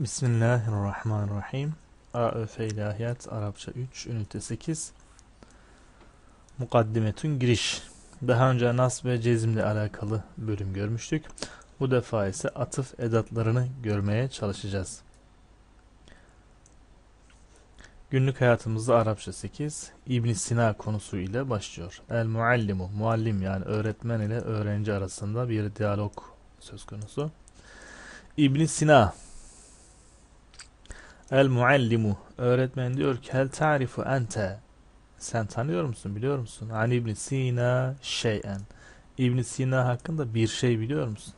Bismillahirrahmanirrahim. AÖF İlahiyat Arapça 3 ünite 8 Mukaddimetün giriş. Daha önce nas ve cezimle alakalı bölüm görmüştük. Bu defa ise atıf edatlarını görmeye çalışacağız. Günlük hayatımızda Arapça 8 İbn Sina konusu ile başlıyor. El muallimu muallim yani öğretmen ile öğrenci arasında bir diyalog söz konusu. İbn Sina El muallimu. Öğretmen diyor ki hel tarifu ente. Sen tanıyor musun biliyor musun? An İbn Sina şeyen. İbn Sina hakkında bir şey biliyor musun?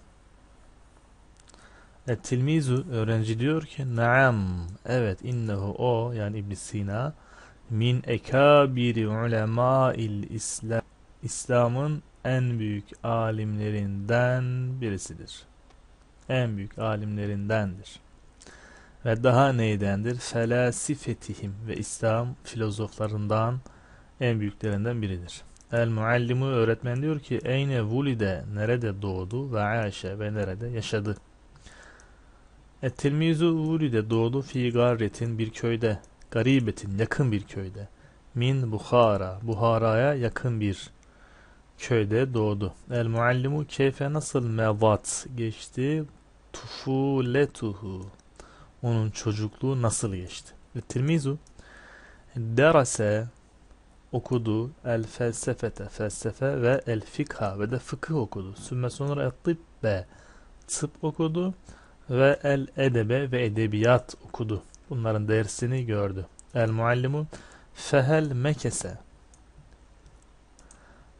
Et tilmizu öğrenci diyor ki naam evet innehu o yani İbn Sina min ekabiri ulema il İslam İslam'ın en büyük alimlerinden birisidir. En büyük alimlerindendir ve daha neydendir? Felasifetihim ve İslam filozoflarından en büyüklerinden biridir. El muallimu öğretmen diyor ki Eyne vulide nerede doğdu ve aşe ve nerede yaşadı. Ettilmizu vulide doğdu fi garretin bir köyde. Garibetin yakın bir köyde. Min Bukhara. Buhara'ya yakın bir köyde doğdu. El muallimu keyfe nasıl mevat geçti. Tufuletuhu onun çocukluğu nasıl geçti? Tirmizu derase okudu el felsefete felsefe ve el fikha ve de fıkıh okudu. Sümme sonra el tibbe tıp okudu ve el edebe ve edebiyat okudu. Bunların dersini gördü. El muallimu fehel mekese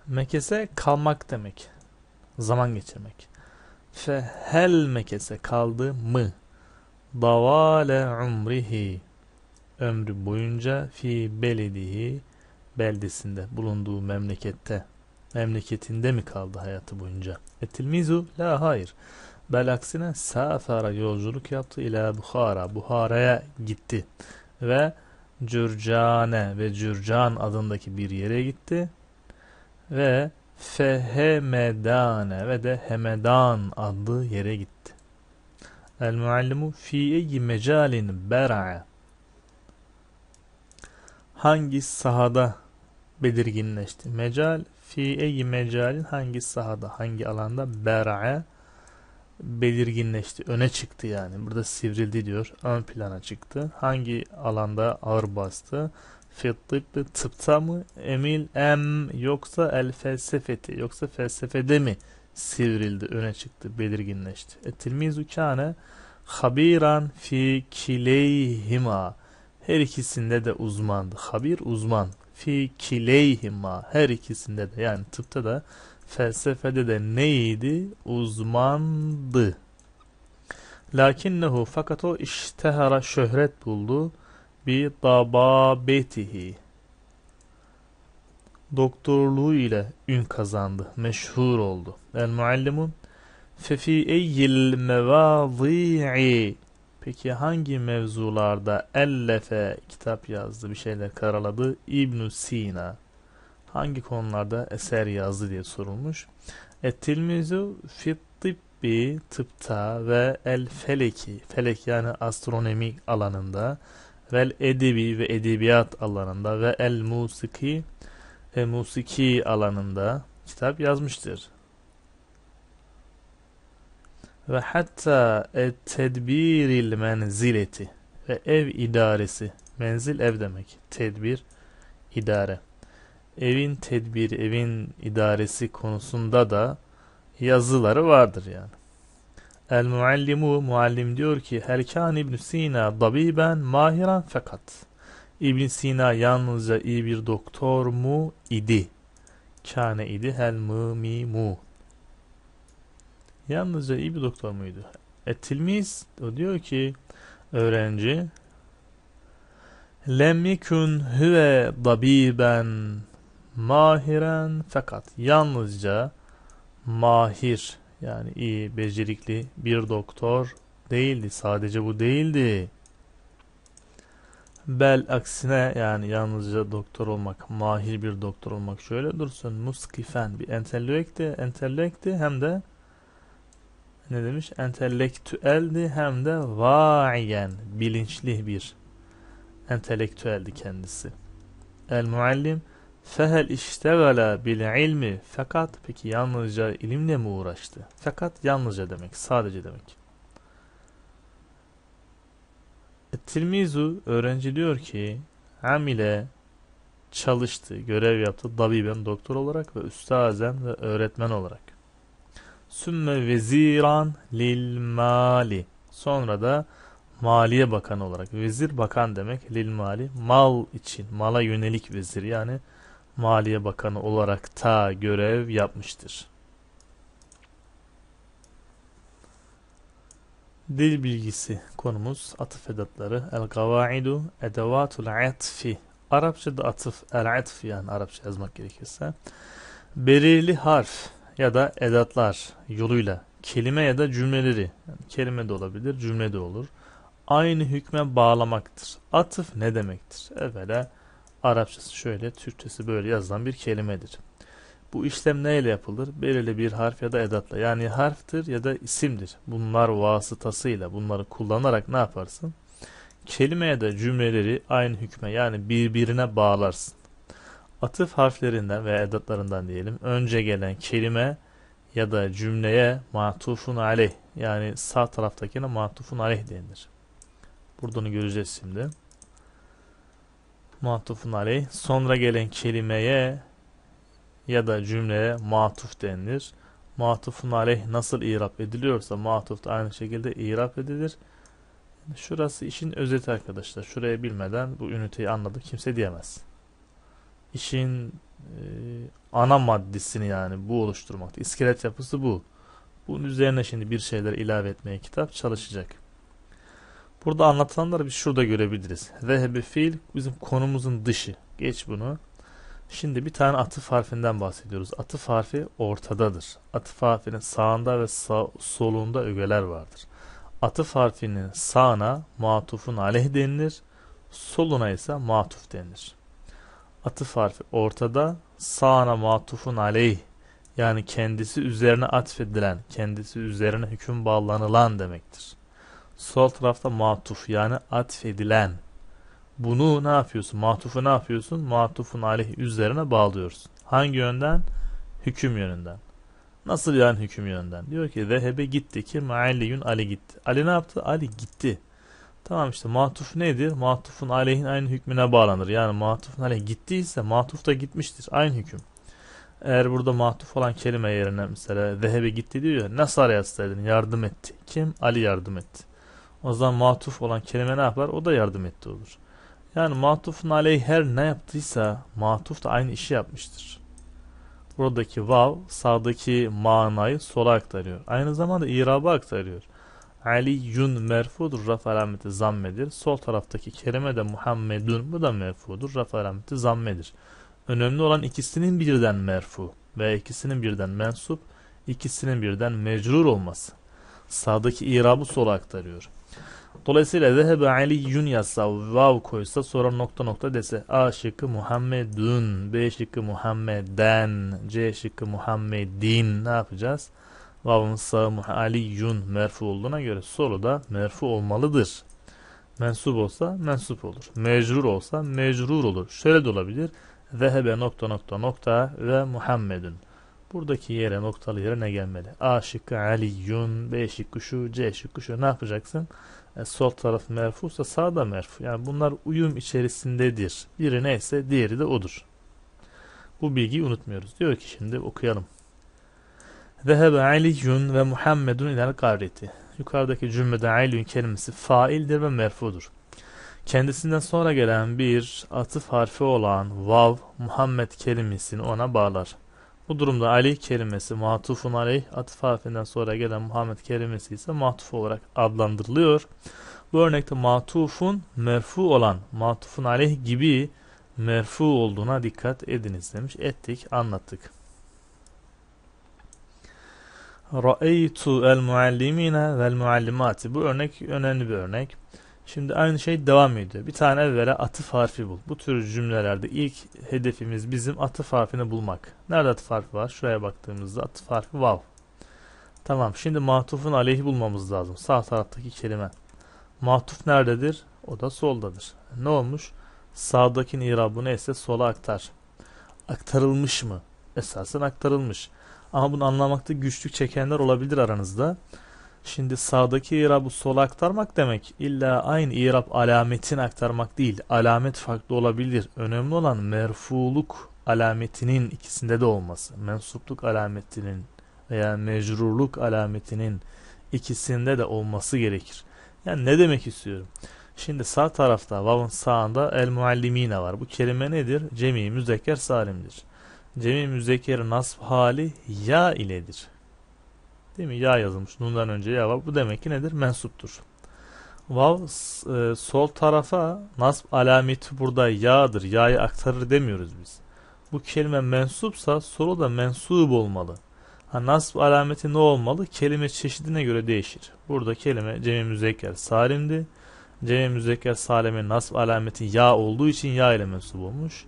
Mekese kalmak demek. Zaman geçirmek. Fehel mekese kaldı mı? davale umrihi ömrü boyunca fi beledihi beldesinde bulunduğu memlekette memleketinde mi kaldı hayatı boyunca? Etilmizu la hayır. Bel aksine safara yolculuk yaptı ila Bukhara. Buhara'ya gitti ve Cürcane ve Cürcan adındaki bir yere gitti ve Fehemedane ve de Hemedan adlı yere gitti. El muallimu fi eyyi mecalin bera'a hangi sahada belirginleşti? Mecal fi eyyi mecalin hangi sahada, hangi alanda bera'a belirginleşti. Öne çıktı yani. Burada sivrildi diyor. Ön plana çıktı. Hangi alanda ağır bastı? Fittıbbi tıpta mı? Emil em yoksa el felsefeti yoksa felsefede mi? sivrildi, öne çıktı, belirginleşti. Etilmizu kâne habiran fi kileyhima. Her ikisinde de uzmandı. Habir uzman. Fi kileyhima. Her ikisinde de yani tıpta da felsefede de neydi? Uzmandı. Lakinnehu fakat o iştehara şöhret buldu. Bi dababetihi doktorluğu ile ün kazandı, meşhur oldu. El muallimu fefi eyyil mevâzi'i Peki hangi mevzularda ellefe kitap yazdı, bir şeyler karaladı? ibn Sina. Hangi konularda eser yazdı diye sorulmuş. Ettilmizu fit tibbi, tıpta ve el feleki, felek yani astronomi alanında ve edebi ve edebiyat alanında ve el musiki ve musiki alanında kitap yazmıştır. Ve hatta tedbiril menzileti ve ev idaresi. Menzil ev demek. Tedbir, idare. Evin tedbiri, evin idaresi konusunda da yazıları vardır yani. El muallimu muallim diyor ki Helkan İbn Sina tabiben mahiran fakat. İbn Sina yalnızca iyi bir doktor mu idi? Kane idi hel mı mi mu? Yalnızca iyi bir doktor muydu? Etilmiz o diyor ki öğrenci lem yekun huve dabiben mahiren fakat yalnızca mahir yani iyi becerikli bir doktor değildi. Sadece bu değildi. Bel aksine yani yalnızca doktor olmak, mahir bir doktor olmak şöyle dursun. Muskifen bir entelekti, entelekti hem de ne demiş? Entelektüeldi hem de vaiyen, bilinçli bir entelektüeldi kendisi. El muallim fehel iştegala bil ilmi fakat peki yalnızca ilimle mi uğraştı? Fakat yalnızca demek, sadece demek. Tilmizu öğrenci diyor ki amile çalıştı, görev yaptı dabiben doktor olarak ve üstazen ve öğretmen olarak. Sümme veziran lil mali. Sonra da maliye bakan olarak. Vezir bakan demek lil mali. Mal için, mala yönelik vezir yani maliye bakanı olarak ta görev yapmıştır. Dil bilgisi konumuz atıf edatları. El gavaidu edevatul atfi. Arapçada atıf el atf yani Arapça yazmak gerekirse. Belirli harf ya da edatlar yoluyla kelime ya da cümleleri yani kelime de olabilir cümle de olur. Aynı hükme bağlamaktır. Atıf ne demektir? Evvela Arapçası şöyle, Türkçesi böyle yazılan bir kelimedir. Bu işlem neyle yapılır? Belirli bir harf ya da edatla. Yani harftir ya da isimdir. Bunlar vasıtasıyla bunları kullanarak ne yaparsın? Kelimeye de cümleleri aynı hükme yani birbirine bağlarsın. Atıf harflerinden veya edatlarından diyelim önce gelen kelime ya da cümleye matufun aleyh yani sağ taraftakine matufun aleyh denir. Burada onu göreceğiz şimdi. Matufun aleyh sonra gelen kelimeye ya da cümleye matuf denilir. Matufun aleyh nasıl irap ediliyorsa matuf da aynı şekilde irap edilir. Şurası işin özeti arkadaşlar. Şurayı bilmeden bu üniteyi anladı kimse diyemez. İşin e, ana maddesini yani bu oluşturmak. İskelet yapısı bu. Bunun üzerine şimdi bir şeyler ilave etmeye kitap çalışacak. Burada anlatılanları biz şurada görebiliriz. Zehebe fiil bizim konumuzun dışı. Geç bunu. Şimdi bir tane atıf harfinden bahsediyoruz. Atıf harfi ortadadır. Atıf harfinin sağında ve sağ, solunda ögeler vardır. Atıf harfinin sağına matufun aleyh denilir. Soluna ise matuf denilir. Atıf harfi ortada sağına matufun aleyh yani kendisi üzerine atfedilen, kendisi üzerine hüküm bağlanılan demektir. Sol tarafta matuf yani atfedilen bunu ne yapıyorsun? Matufu ne yapıyorsun? Matufun aleyh üzerine bağlıyorsun. Hangi yönden? Hüküm yönünden. Nasıl yani hüküm yönden? Diyor ki vehebe gitti ki ma'aliyun Ali gitti. Ali ne yaptı? Ali gitti. Tamam işte matuf nedir? Matufun aleyhin aynı hükmüne bağlanır. Yani mahtufun aleyh gittiyse matuf da gitmiştir. Aynı hüküm. Eğer burada matuf olan kelime yerine mesela vehebe gitti diyor. Nasıl yazsaydın yardım etti. Kim? Ali yardım etti. O zaman matuf olan kelime ne yapar? O da yardım etti olur. Yani matufun aleyh her ne yaptıysa matuf da aynı işi yapmıştır. Buradaki vav sağdaki manayı sola aktarıyor. Aynı zamanda irabı aktarıyor. Ali yun merfudur. Raf alameti zammedir. Sol taraftaki Kerime de Muhammedun. Bu da merfudur. Raf alameti zammedir. Önemli olan ikisinin birden merfu veya ikisinin birden mensup, ikisinin birden mecrur olması. Sağdaki irabı sola aktarıyor. Dolayısıyla zehebe aliyyun yazsa, vav koysa, sonra nokta nokta dese A şıkkı Muhammedun, B şıkkı Muhammeden, C şıkkı Muhammedin ne yapacağız? Vav'ın sağı Ali Yun merfu olduğuna göre solu da merfu olmalıdır. Mensup olsa mensup olur. Mecrur olsa mecrur olur. Şöyle de olabilir. Zehebe nokta nokta nokta ve Muhammedun. Buradaki yere noktalı yere ne gelmeli? A şıkkı Yun, B şıkkı şu, C şıkkı şu ne yapacaksın? E, sol taraf merfuysa sağ da merfu. Yani bunlar uyum içerisindedir. Biri neyse diğeri de odur. Bu bilgiyi unutmuyoruz. Diyor ki şimdi okuyalım. Zehebe Aliyyun ve Muhammedun ilal gavreti. Yukarıdaki cümlede Aliyun kelimesi faildir ve merfudur. Kendisinden sonra gelen bir atıf harfi olan vav Muhammed kelimesini ona bağlar. Bu durumda Ali kelimesi matufun aleyh atıf harfinden sonra gelen Muhammed kelimesi ise matuf olarak adlandırılıyor. Bu örnekte matufun merfu olan matufun aleyh gibi merfu olduğuna dikkat ediniz demiş. Ettik, anlattık. Ra'eytu el muallimine vel muallimati. Bu örnek önemli bir örnek. Şimdi aynı şey devam ediyor. Bir tane evvela atıf harfi bul. Bu tür cümlelerde ilk hedefimiz bizim atıf harfini bulmak. Nerede atıf harfi var? Şuraya baktığımızda atıf harfi vav. Tamam şimdi matufun aleyhi bulmamız lazım. Sağ taraftaki kelime. Matuf nerededir? O da soldadır. Ne olmuş? Sağdaki irabı neyse sola aktar. Aktarılmış mı? Esasen aktarılmış. Ama bunu anlamakta güçlük çekenler olabilir aranızda. Şimdi sağdaki irabı sola aktarmak demek illa aynı irab alametini aktarmak değil. Alamet farklı olabilir. Önemli olan merfuluk alametinin ikisinde de olması. Mensupluk alametinin veya mecrurluk alametinin ikisinde de olması gerekir. Yani ne demek istiyorum? Şimdi sağ tarafta vav'ın sağında el muallimine var. Bu kelime nedir? Cemi müzekker salimdir. Cemi müzekker nasb hali ya iledir. Değil mi? Ya yazılmış. Nun'dan önce ya var. Bu demek ki nedir? Mensuptur. Vav e, sol tarafa nasb alameti burada ya'dır. Ya'yı aktarır demiyoruz biz. Bu kelime mensupsa soru da mensup olmalı. Ha, nasb alameti ne olmalı? Kelime çeşidine göre değişir. Burada kelime cemi müzekker salimdi. Cemi müzekker salimin nasb alameti ya olduğu için ya ile mensup olmuş.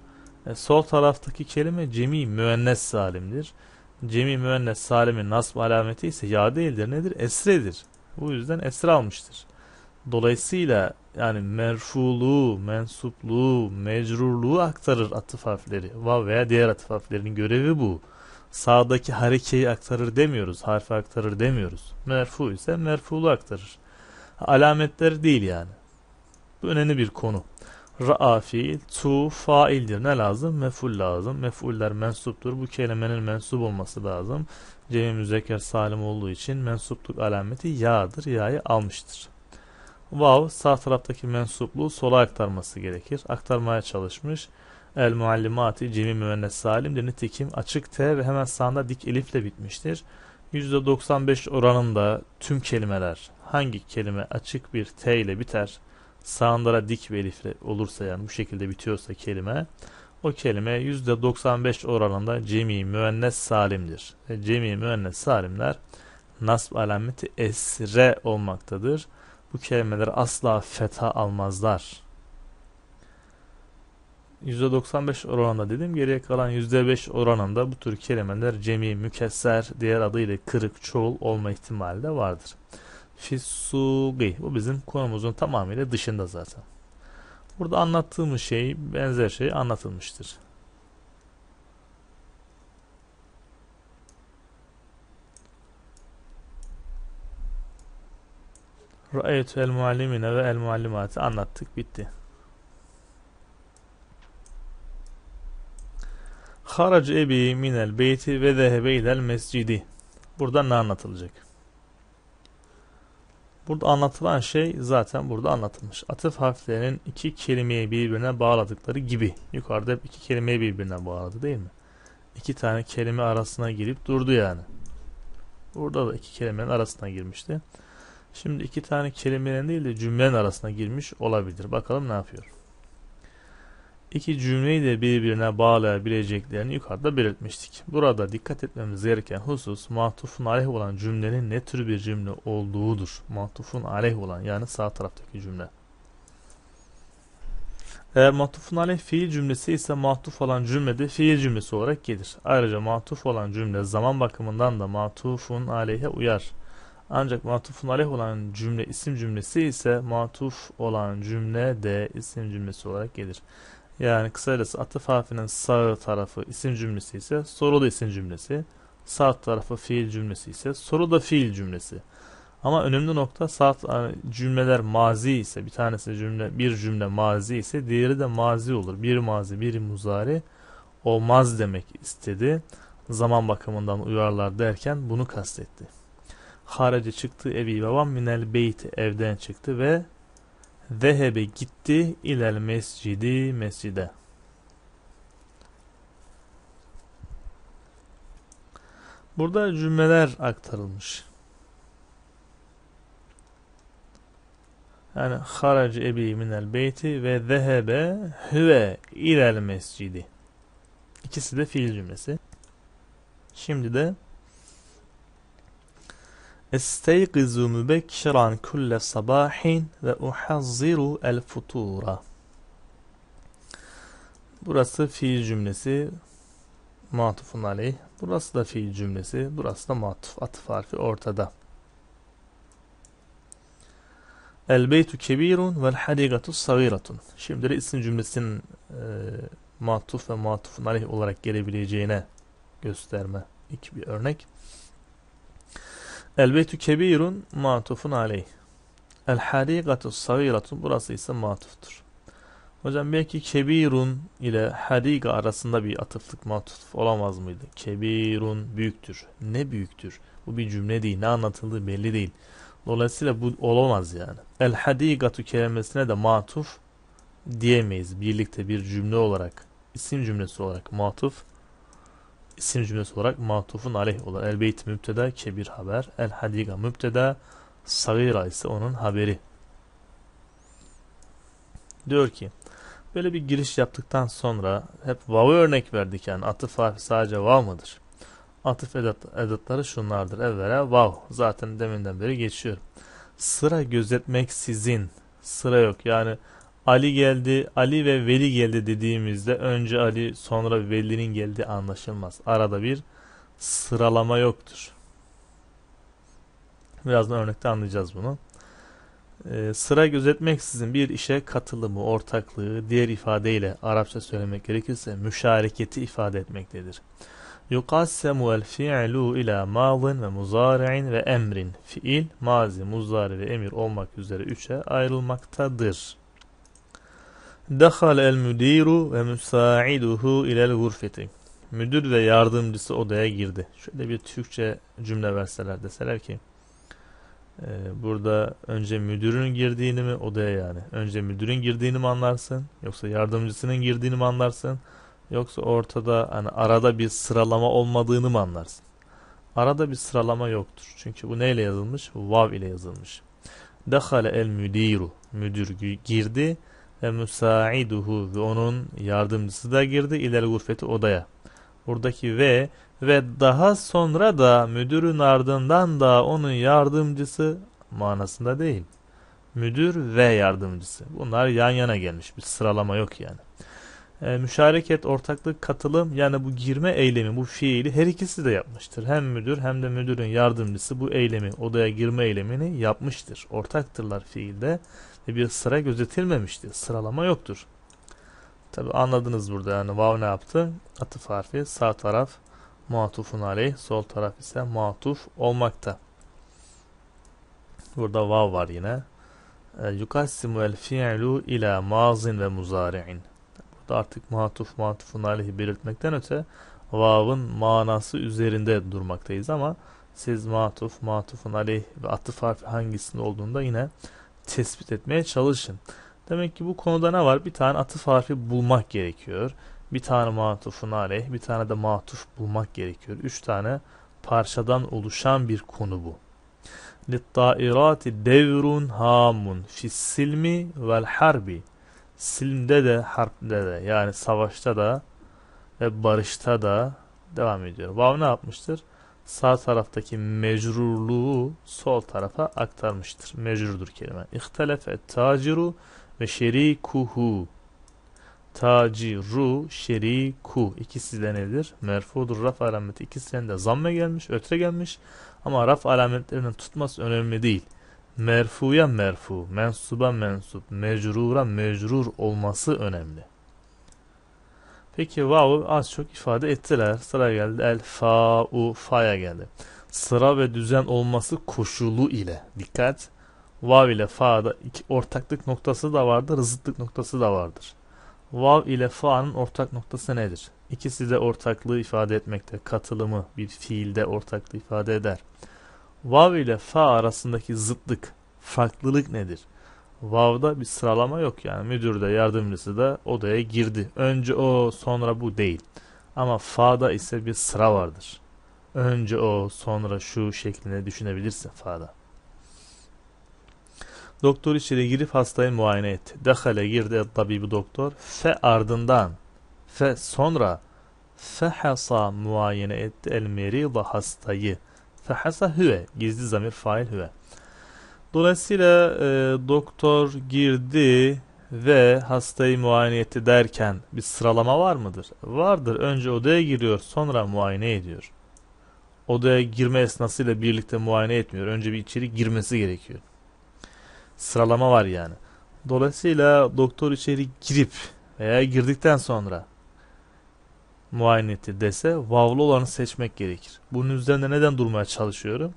E, sol taraftaki kelime cemi müennes salimdir. Cemi müennes salimin nasb alameti ise ya değildir. Nedir? Esredir. Bu yüzden esre almıştır. Dolayısıyla yani merfuluğu, mensupluğu, mecrurluğu aktarır atıf harfleri. Vav veya diğer atıf harflerinin görevi bu. Sağdaki harekeyi aktarır demiyoruz, harfi aktarır demiyoruz. Merfu ise merfulu aktarır. Alametler değil yani. Bu önemli bir konu. Ra'a fiil, tu faildir. Ne lazım? Meful lazım. Mefuller mensuptur. Bu kelimenin mensup olması lazım. Cemi müzekker salim olduğu için mensupluk alameti ya'dır. Ya'yı almıştır. Vav sağ taraftaki mensupluğu sola aktarması gerekir. Aktarmaya çalışmış. El muallimati cemi müennes salimdir. Nitekim açık T ve hemen sağında dik elifle bitmiştir. %95 oranında tüm kelimeler hangi kelime açık bir T ile biter? sağındara dik bir elifle olursa yani bu şekilde bitiyorsa kelime o kelime %95 oranında cemi müennes salimdir. E, cemi müennes salimler nasb alameti esre olmaktadır. Bu kelimeler asla feta almazlar. %95 oranında dedim geriye kalan %5 oranında bu tür kelimeler cemi, mükesser, diğer adıyla kırık, çoğul olma ihtimali de vardır. Fisugi. Bu bizim konumuzun tamamıyla dışında zaten. Burada anlattığımız şey benzer şey anlatılmıştır. Ra'yetü el muallimine ve el muallimati anlattık bitti. Harac ebi minel beyti ve zehebe ilel mescidi. Burada ne anlatılacak? Burada anlatılan şey zaten burada anlatılmış. Atıf harflerinin iki kelimeyi birbirine bağladıkları gibi. Yukarıda hep iki kelimeyi birbirine bağladı değil mi? İki tane kelime arasına girip durdu yani. Burada da iki kelimenin arasına girmişti. Şimdi iki tane kelimenin değil de cümlenin arasına girmiş olabilir. Bakalım ne yapıyor iki cümleyi de birbirine bağlayabileceklerini yukarıda belirtmiştik. Burada dikkat etmemiz gereken husus matufun aleyh olan cümlenin ne tür bir cümle olduğudur. Matufun aleyh olan yani sağ taraftaki cümle. Eğer matufun aleyh fiil cümlesi ise matuf olan cümle de fiil cümlesi olarak gelir. Ayrıca matuf olan cümle zaman bakımından da matufun aleyhe uyar. Ancak matufun aleyh olan cümle isim cümlesi ise matuf olan cümle de isim cümlesi olarak gelir. Yani kısacası atıf harfinin sağ tarafı isim cümlesi ise soru da isim cümlesi. Sağ tarafı fiil cümlesi ise soru da fiil cümlesi. Ama önemli nokta sağ cümleler mazi ise bir tanesi cümle bir cümle mazi ise diğeri de mazi olur. Bir mazi bir muzari olmaz demek istedi. Zaman bakımından uyarlar derken bunu kastetti. Harace çıktı evi babam minel beyt evden çıktı ve Zehebe gitti ilel mescidi mescide. Burada cümleler aktarılmış. Yani harac ebi minel beyti ve zehebe hüve ilel mescidi. İkisi de fiil cümlesi. Şimdi de Esteygizu mübekkiran kulle sabahin ve uhazziru el futura. Burası fiil cümlesi matufun aleyh. Burası da fiil cümlesi. Burası da matuf. Atıf harfi ortada. El beytu kebirun vel hadikatu sagiratun. Şimdi de isim cümlesinin e, matuf ve matufun aleyh olarak gelebileceğine gösterme. İki bir örnek. Elbeytü kebirun matufun aleyh. El harikatu sagiratu burası ise matuftur. Hocam belki kebirun ile hariga arasında bir atıflık matuf olamaz mıydı? Kebirun büyüktür. Ne büyüktür? Bu bir cümle değil. Ne anlatıldığı belli değil. Dolayısıyla bu olamaz yani. El hadikatu kelimesine de matuf diyemeyiz. Birlikte bir cümle olarak, isim cümlesi olarak matuf isim cümlesi olarak matufun aleyh olur. El beyt mübteda kebir haber. El hadiga mübteda sagira ise onun haberi. Diyor ki böyle bir giriş yaptıktan sonra hep vav'ı örnek verdik yani atıf harfi sadece vav mıdır? Atıf edat, edatları şunlardır. Evvela vav zaten deminden beri geçiyor. Sıra gözetmek sizin sıra yok yani Ali geldi, Ali ve Veli geldi dediğimizde önce Ali sonra Veli'nin geldi anlaşılmaz. Arada bir sıralama yoktur. Birazdan örnekte anlayacağız bunu. Ee, sıra gözetmeksizin bir işe katılımı, ortaklığı, diğer ifadeyle Arapça söylemek gerekirse müşareketi ifade etmektedir. Yukassemu el fi'lu ila mazin ve muzari'in ve emrin. Fiil, mazi, muzari ve emir olmak üzere üçe ayrılmaktadır. Dehal el müdiru ve müsaiduhu ilel gurfeti. Müdür ve yardımcısı odaya girdi. Şöyle bir Türkçe cümle verseler deseler ki e, burada önce müdürün girdiğini mi odaya yani. Önce müdürün girdiğini mi anlarsın yoksa yardımcısının girdiğini mi anlarsın yoksa ortada hani arada bir sıralama olmadığını mı anlarsın? Arada bir sıralama yoktur. Çünkü bu neyle yazılmış? Vav ile yazılmış. Dehale el müdiru. Müdür girdi ve müsaiduhu ve onun yardımcısı da girdi iler gurfeti odaya. Buradaki ve ve daha sonra da müdürün ardından da onun yardımcısı manasında değil. Müdür ve yardımcısı. Bunlar yan yana gelmiş. Bir sıralama yok yani. E, müşareket, ortaklık, katılım yani bu girme eylemi, bu fiili her ikisi de yapmıştır. Hem müdür hem de müdürün yardımcısı bu eylemi, odaya girme eylemini yapmıştır. Ortaktırlar fiilde. E, bir sıra gözetilmemişti. Sıralama yoktur. Tabi anladınız burada yani vav ne yaptı? Atıf harfi sağ taraf matufun aleyh sol taraf ise muatuf olmakta. Burada vav var yine. E, Yukassimu el fi'lu ila mazin ve muzari'in. Burada artık muatuf matufun aleyhi belirtmekten öte vav'ın manası üzerinde durmaktayız ama siz matuf matufun aleyh ve atıf harfi hangisinde olduğunda yine tespit etmeye çalışın. Demek ki bu konuda ne var? Bir tane atıf harfi bulmak gerekiyor. Bir tane matufun aleyh, bir tane de matuf bulmak gerekiyor. Üç tane parçadan oluşan bir konu bu. Littairati devrun hamun fissilmi vel harbi. Silmde de harpte de yani savaşta da ve barışta da devam ediyor. Vav ne yapmıştır? sağ taraftaki mecrurluğu sol tarafa aktarmıştır. Mecrurdur kelime. İhtelefe taciru ve şerikuhu. Taciru, şeriku. İkisi de nedir? Merfudur. Raf alameti ikisinden de zamme gelmiş, ötre gelmiş. Ama raf alametlerinin tutması önemli değil. Merfuya merfu, mensuba mensup, mecrura mecrur olması önemli. Peki vav'u az çok ifade ettiler. Sıra geldi. El fa u fa'ya geldi. Sıra ve düzen olması koşulu ile. Dikkat. Vav ile fa'da iki ortaklık noktası da vardır, zıtlık noktası da vardır. Vav ile fa'nın ortak noktası nedir? İkisi de ortaklığı ifade etmekte. Katılımı bir fiilde ortaklığı ifade eder. Vav ile fa arasındaki zıtlık, farklılık nedir? Vav'da bir sıralama yok yani. Müdür de yardımcısı da odaya girdi. Önce o sonra bu değil. Ama Fa'da ise bir sıra vardır. Önce o sonra şu şeklinde düşünebilirsin Fa'da. Doktor içeri girip hastayı muayene etti. Dehale girdi tabibi doktor. Fe ardından fe sonra fehasa muayene etti el merida hastayı. Fehasa hüve gizli zamir fail hüve. Dolayısıyla e, doktor girdi ve hastayı muayene etti derken bir sıralama var mıdır? Vardır. Önce odaya giriyor, sonra muayene ediyor. Odaya girme esnasıyla birlikte muayene etmiyor. Önce bir içeri girmesi gerekiyor. Sıralama var yani. Dolayısıyla doktor içeri girip veya girdikten sonra muayene etti dese vavlu olanı seçmek gerekir. Bunun üzerinde neden durmaya çalışıyorum?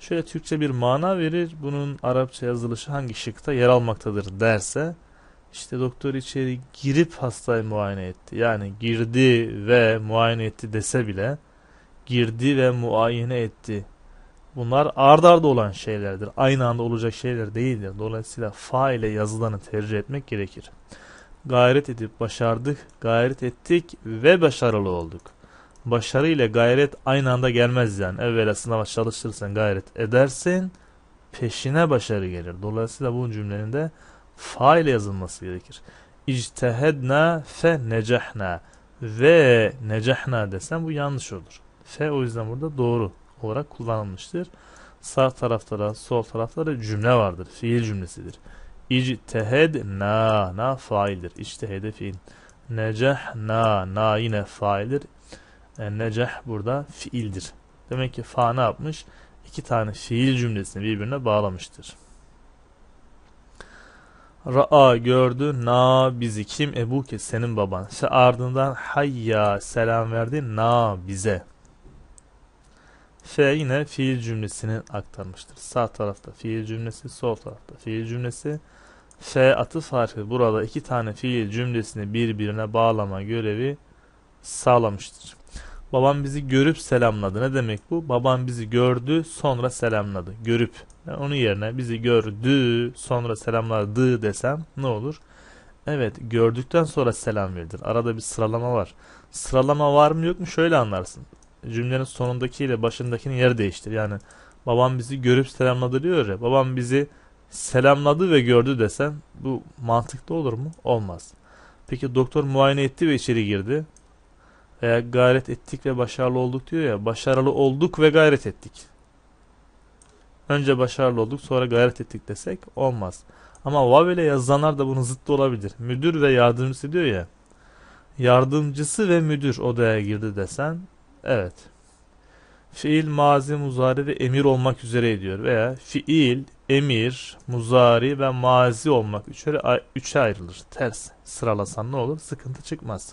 şöyle Türkçe bir mana verir. Bunun Arapça yazılışı hangi şıkta yer almaktadır derse işte doktor içeri girip hastayı muayene etti. Yani girdi ve muayene etti dese bile girdi ve muayene etti. Bunlar ard arda olan şeylerdir. Aynı anda olacak şeyler değildir. Dolayısıyla fa ile yazılanı tercih etmek gerekir. Gayret edip başardık, gayret ettik ve başarılı olduk başarı ile gayret aynı anda gelmez yani. Evvela sınava çalıştırırsan gayret edersin peşine başarı gelir. Dolayısıyla bu cümlenin de fa ile yazılması gerekir. İctehedna fe necahna ve necahna desem bu yanlış olur. Fe o yüzden burada doğru olarak kullanılmıştır. Sağ tarafta da sol tarafta da cümle vardır. Fiil cümlesidir. İctehedna na faildir. İctehede fiil. Necahna na yine faildir. Yani necah burada fiildir. Demek ki fa ne yapmış? İki tane fiil cümlesini birbirine bağlamıştır. Ra'a gördü na bizi kim? Ebu ki senin baban. İşte ardından hayya selam verdi na bize. F yine fiil cümlesini aktarmıştır. Sağ tarafta fiil cümlesi, sol tarafta fiil cümlesi. F atı farkı burada iki tane fiil cümlesini birbirine bağlama görevi sağlamıştır. Babam bizi görüp selamladı. Ne demek bu? Babam bizi gördü sonra selamladı. Görüp. Yani onun yerine bizi gördü sonra selamladı desem ne olur? Evet gördükten sonra selam verilir. Arada bir sıralama var. Sıralama var mı yok mu şöyle anlarsın. Cümlenin sonundakiyle başındakinin yer değiştir. Yani babam bizi görüp selamladı diyor ya. Babam bizi selamladı ve gördü desen bu mantıklı olur mu? Olmaz. Peki doktor muayene etti ve içeri girdi veya gayret ettik ve başarılı olduk diyor ya. Başarılı olduk ve gayret ettik. Önce başarılı olduk sonra gayret ettik desek olmaz. Ama vav yazanlar da bunun zıttı olabilir. Müdür ve yardımcısı diyor ya. Yardımcısı ve müdür odaya girdi desen evet. Fiil, mazi, muzari ve emir olmak üzere ediyor. Veya fiil, emir, muzari ve mazi olmak üzere üçe ayrılır. Ters sıralasan ne olur? Sıkıntı çıkmaz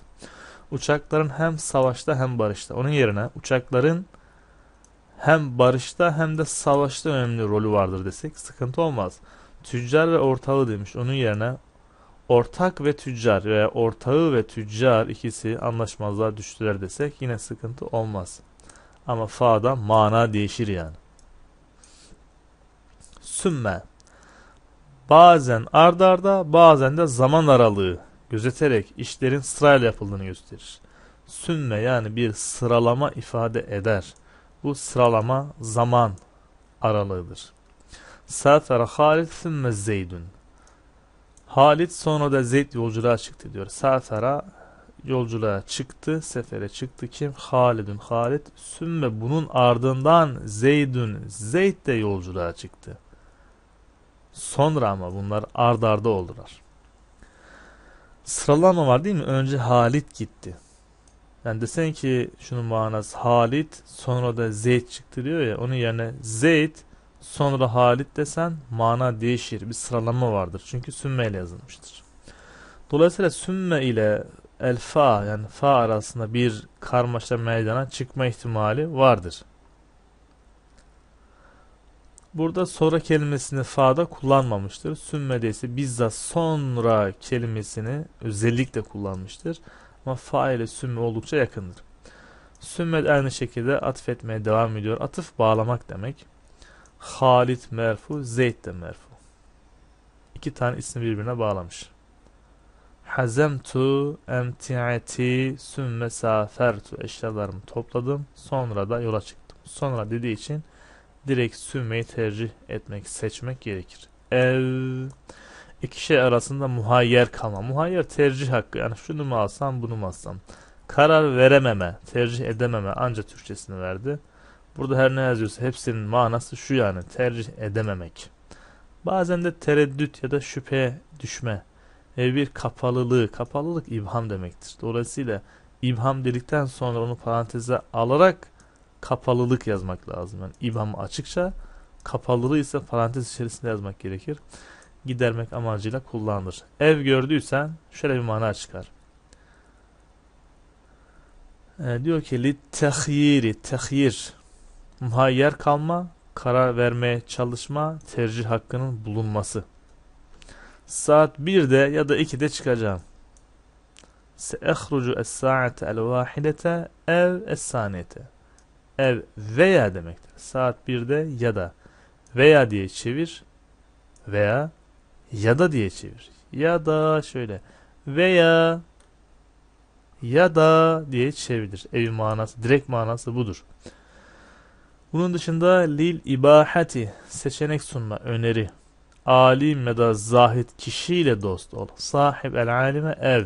uçakların hem savaşta hem barışta. Onun yerine uçakların hem barışta hem de savaşta önemli rolü vardır desek sıkıntı olmaz. Tüccar ve ortağı demiş. Onun yerine ortak ve tüccar veya ortağı ve tüccar ikisi anlaşmazlığa düştüler desek yine sıkıntı olmaz. Ama fa'da mana değişir yani. Sümme. Bazen ardarda bazen de zaman aralığı gözeterek işlerin sırayla yapıldığını gösterir. Sünne yani bir sıralama ifade eder. Bu sıralama zaman aralığıdır. Safere Halid sümme Zeydun. Halid sonra da Zeyd yolculuğa çıktı diyor. Safera yolculuğa çıktı, sefere çıktı. Kim? Halidun Halid. Sümme bunun ardından Zeydun Zeyd de yolculuğa çıktı. Sonra ama bunlar ard arda oldular sıralama var değil mi? Önce Halit gitti. Yani desen ki şunun manası Halit sonra da Zeyd çıktı diyor ya onun yerine Zeyd sonra Halit desen mana değişir. Bir sıralama vardır. Çünkü sümme ile yazılmıştır. Dolayısıyla sümme ile el fa yani fa arasında bir karmaşa meydana çıkma ihtimali vardır. Burada sonra kelimesini fa'da kullanmamıştır. Sünmede ise bizzat sonra kelimesini özellikle kullanmıştır. Ama fa ile sümme oldukça yakındır. Sümmed aynı şekilde etmeye devam ediyor. Atıf bağlamak demek. Halit merfu, Zeyd de merfu. İki tane ismi birbirine bağlamış. Hazemtu emtiati sümme safertu eşyalarımı topladım. Sonra da yola çıktım. Sonra dediği için direkt sümmeyi tercih etmek, seçmek gerekir. El iki şey arasında muhayyer kalma. Muhayyer tercih hakkı. Yani şunu mu alsam, bunu mu alsam? Karar verememe, tercih edememe anca Türkçesini verdi. Burada her ne yazıyorsa hepsinin manası şu yani tercih edememek. Bazen de tereddüt ya da şüphe düşme ve bir kapalılığı, kapalılık ibham demektir. Dolayısıyla ibham dedikten sonra onu paranteze alarak kapalılık yazmak lazım. Yani IBAM açıkça kapalılığı ise parantez içerisinde yazmak gerekir. Gidermek amacıyla kullanılır. Ev gördüysen şöyle bir mana çıkar. E, diyor ki li tehyiri, tehyir muhayyer kalma, karar vermeye çalışma, tercih hakkının bulunması. Saat 1'de ya da 2'de çıkacağım. Se Se'ehrucu es-sa'ate el-vahidete ev es-saniyete ev veya demektir. Saat 1'de ya da veya diye çevir veya ya da diye çevir. Ya da şöyle veya ya da diye çevrilir. Evin manası, direkt manası budur. Bunun dışında lil ibahati seçenek sunma, öneri. Alim ya da zahit kişiyle dost ol. Sahip el alime ev.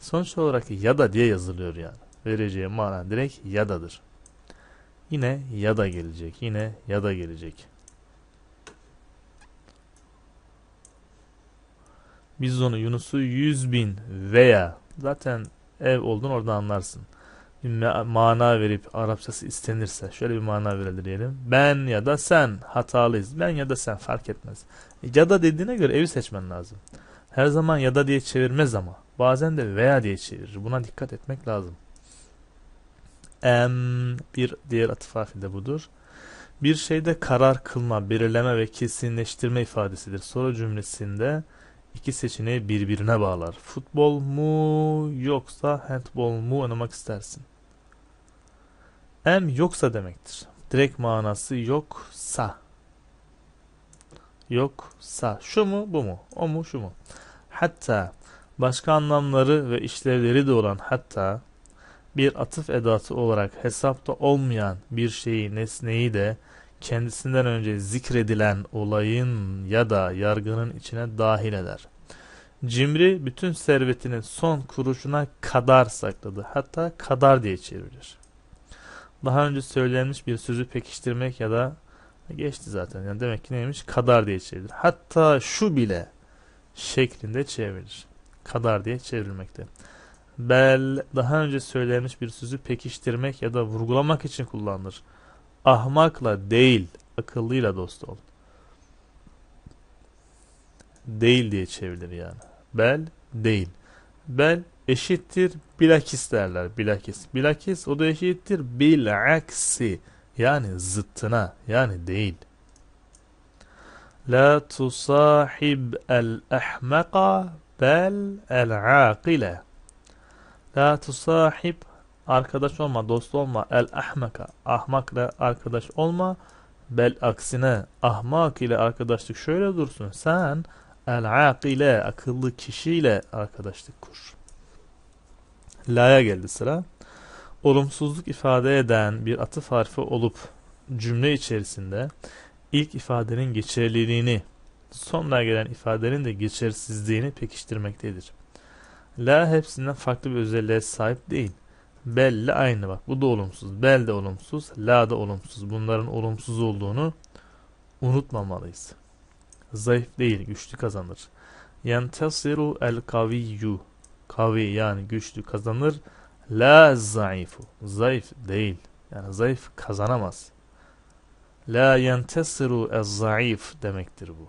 Sonuç olarak ya da diye yazılıyor yani. Vereceği mana direkt ya dadır. Yine ya da gelecek. Yine ya da gelecek. Biz onu Yunus'u 100 bin veya zaten ev oldun orada anlarsın. Bir mana verip Arapçası istenirse şöyle bir mana verelim diyelim. Ben ya da sen hatalıyız. Ben ya da sen fark etmez. E, ya da dediğine göre evi seçmen lazım. Her zaman ya da diye çevirmez ama. Bazen de veya diye çevirir. Buna dikkat etmek lazım em bir diğer atıf harfi de budur. Bir şeyde karar kılma, belirleme ve kesinleştirme ifadesidir. Soru cümlesinde iki seçeneği birbirine bağlar. Futbol mu yoksa handball mu oynamak istersin? Em yoksa demektir. Direkt manası yoksa. Yoksa. Şu mu bu mu? O mu şu mu? Hatta başka anlamları ve işlevleri de olan hatta bir atıf edatı olarak hesapta olmayan bir şeyi nesneyi de kendisinden önce zikredilen olayın ya da yargının içine dahil eder. Cimri bütün servetinin son kuruşuna kadar sakladı. Hatta kadar diye çevirir. Daha önce söylenmiş bir sözü pekiştirmek ya da geçti zaten. Yani demek ki neymiş? Kadar diye çevirir. Hatta şu bile şeklinde çevirir. Kadar diye çevrilmekte. Bel daha önce söylenmiş bir sözü pekiştirmek ya da vurgulamak için kullanılır. Ahmakla değil, akıllıyla dost ol. Değil diye çevrilir yani. Bel değil. Bel eşittir bilakis derler. Bilakis. Bilakis o da eşittir bilaksi. Yani zıttına. Yani değil. La tusahib el ahmaka bel el akile. La tusahib arkadaş olma, dost olma. El ahmaka ahmakla arkadaş olma. Bel aksine ahmak ile arkadaşlık şöyle dursun. Sen el ile akıllı kişiyle arkadaşlık kur. La'ya geldi sıra. Olumsuzluk ifade eden bir atıf harfi olup cümle içerisinde ilk ifadenin geçerliliğini, sonra gelen ifadenin de geçersizliğini pekiştirmektedir. La hepsinden farklı bir özelliğe sahip değil. Belli aynı bak. Bu da olumsuz. Bel de olumsuz. La da olumsuz. Bunların olumsuz olduğunu unutmamalıyız. Zayıf değil. Güçlü kazanır. Yentesiru el kaviyyu. Kavi yani güçlü kazanır. La zayıfu. Zayıf değil. Yani zayıf kazanamaz. La yentesiru el zayıf demektir bu.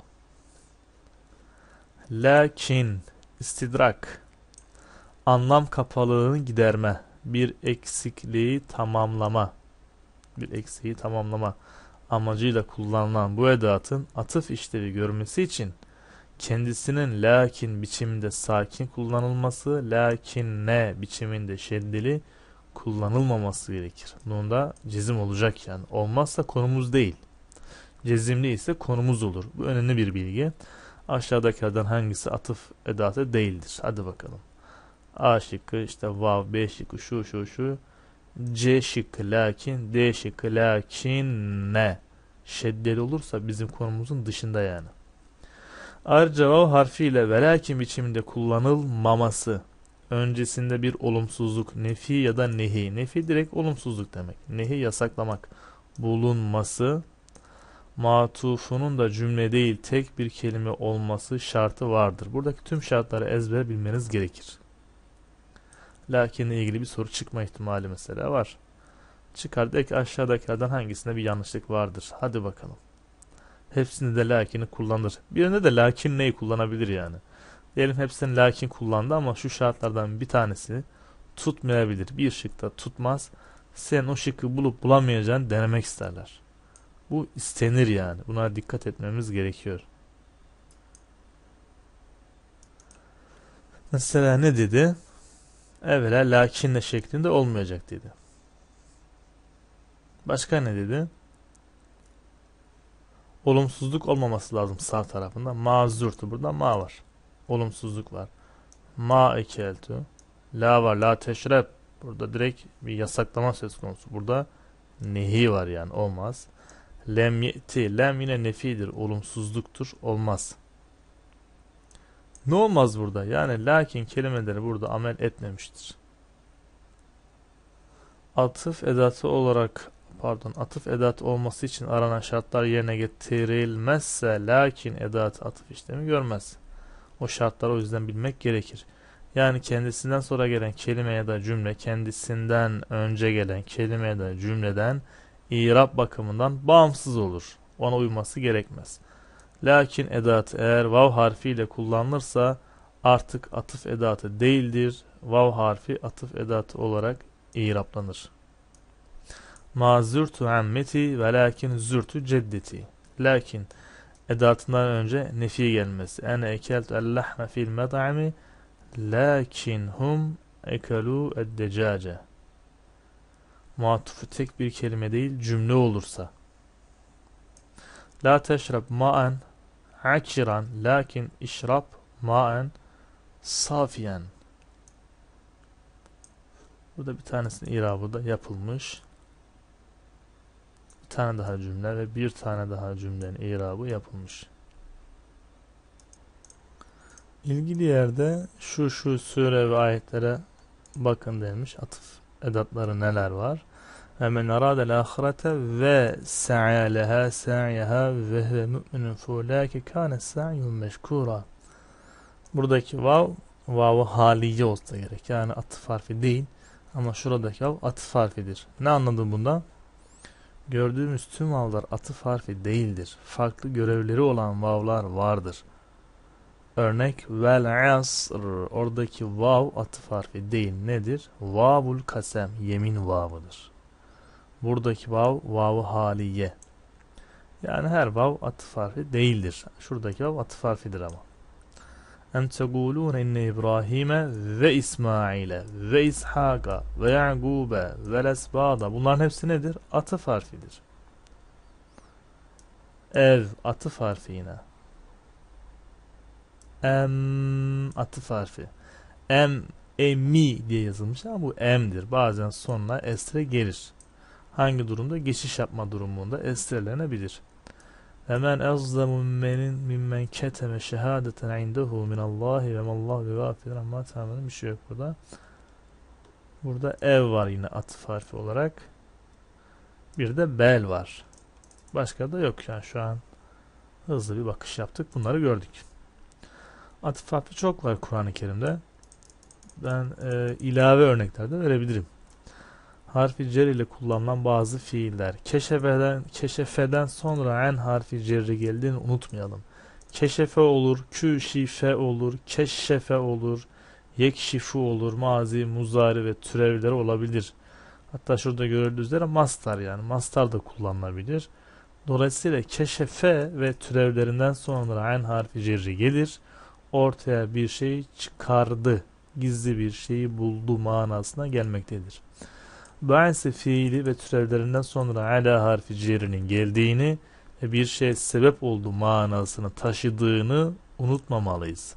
Lakin istidrak anlam kapalılığını giderme, bir eksikliği tamamlama, bir eksiği tamamlama amacıyla kullanılan bu edatın atıf işlevi görmesi için kendisinin lakin biçiminde sakin kullanılması, lakin ne biçiminde şeddeli kullanılmaması gerekir. Bunda cezim olacak yani. Olmazsa konumuz değil. Cezimli ise konumuz olur. Bu önemli bir bilgi. Aşağıdakilerden hangisi atıf edatı değildir? Hadi bakalım. A şıkkı işte vav, B şıkkı şu şu şu. C şıkkı lakin, D şıkkı lakin ne? Şeddeli olursa bizim konumuzun dışında yani. Ayrıca vav harfiyle ve lakin biçiminde kullanılmaması öncesinde bir olumsuzluk nefi ya da nehi. Nefi direkt olumsuzluk demek. Nehi yasaklamak bulunması matufunun da cümle değil tek bir kelime olması şartı vardır. Buradaki tüm şartları ezber bilmeniz gerekir lakinle ilgili bir soru çıkma ihtimali mesela var. Çıkar de ki aşağıdakilerden hangisinde bir yanlışlık vardır. Hadi bakalım. Hepsinde de lakin'i kullanır. Birinde de lakin neyi kullanabilir yani. Diyelim hepsini lakin kullandı ama şu şartlardan bir tanesini tutmayabilir. Bir şıkta tutmaz. Sen o şıkkı bulup bulamayacağını denemek isterler. Bu istenir yani. Buna dikkat etmemiz gerekiyor. Mesela ne dedi? evvela lakinle şeklinde olmayacak dedi. Başka ne dedi? Olumsuzluk olmaması lazım sağ tarafında. Mazurtu. Burada ma var. Olumsuzluk var. Ma ekeltu. La var. La teşrep. Burada direkt bir yasaklama söz konusu. Burada nehi var yani. Olmaz. Lem yeti. Lem yine nefidir. Olumsuzluktur. Olmaz. Ne olmaz burada? Yani lakin kelimeleri burada amel etmemiştir. Atıf edatı olarak pardon atıf edatı olması için aranan şartlar yerine getirilmezse lakin edatı atıf işlemi görmez. O şartları o yüzden bilmek gerekir. Yani kendisinden sonra gelen kelime ya da cümle kendisinden önce gelen kelime ya da cümleden irap bakımından bağımsız olur. Ona uyması gerekmez. Lakin edat eğer vav harfiyle kullanılırsa artık atıf edatı değildir. Vav harfi atıf edatı olarak iraplanır. Ma zürtü ammeti ve lakin zürtü ceddeti. Lakin edatından önce nefi gelmesi. Ene ekeltu el lahme fil med'ami lakin hum ekelu eddecace. Matufu tek bir kelime değil cümle olursa. La teşrab ma'an aciran lakin işrab maen safiyen. Burada bir tanesinin irabı da yapılmış. Bir tane daha cümle ve bir tane daha cümlenin irabı yapılmış. İlgili yerde şu şu sure ve ayetlere bakın demiş. Atıf edatları neler var? ve men aradel ahirete ve sa'a leha sa'yaha ve huve mu'minun fulâke kâne sa'yun meşkûrâ. Buradaki vav, vav haliye olsa gerek. Yani atıf harfi değil. Ama şuradaki vav atıf harfidir. Ne anladım bundan? Gördüğümüz tüm vavlar atıf harfi değildir. Farklı görevleri olan vavlar vardır. Örnek vel asr oradaki vav atıf harfi değil nedir? Vavul kasem yemin vavıdır. Buradaki vav vav haliye. Yani her vav atıf harfi değildir. Şuradaki vav atıf harfidir ama. En tegulûne inne İbrahim'e ve İsmail'e ve İshak'a ve Ya'gûbe ve Lesbâda. Bunların hepsi nedir? Atıf harfidir. Ev atıf harfi yine. Em atıf harfi. Em emi diye yazılmış ama bu em'dir. Bazen sonuna esre gelir. Hangi durumda? Geçiş yapma durumunda estirlenebilir. Ve men ezzemu mimmenin mimmen keteme şehadeten indehu minallahi ve mallahu ve gafir amma tamamen bir şey yok burada. Burada ev var yine atıf harfi olarak. Bir de bel var. Başka da yok yani şu an hızlı bir bakış yaptık. Bunları gördük. Atıf harfi çok var Kur'an-ı Kerim'de. Ben e, ilave örnekler de verebilirim harfi cer ile kullanılan bazı fiiller. Keşefeden, keşefeden sonra en harfi cerri geldiğini unutmayalım. Keşefe olur, küşife olur, keşşefe olur, yekşifu olur, mazi, muzari ve türevleri olabilir. Hatta şurada görüldüğü üzere mastar yani mastar da kullanılabilir. Dolayısıyla keşefe ve türevlerinden sonra en harfi cerri gelir. Ortaya bir şey çıkardı, gizli bir şeyi buldu manasına gelmektedir baise fiili ve türevlerinden sonra ala harfi cerinin geldiğini ve bir şey sebep oldu manasını taşıdığını unutmamalıyız.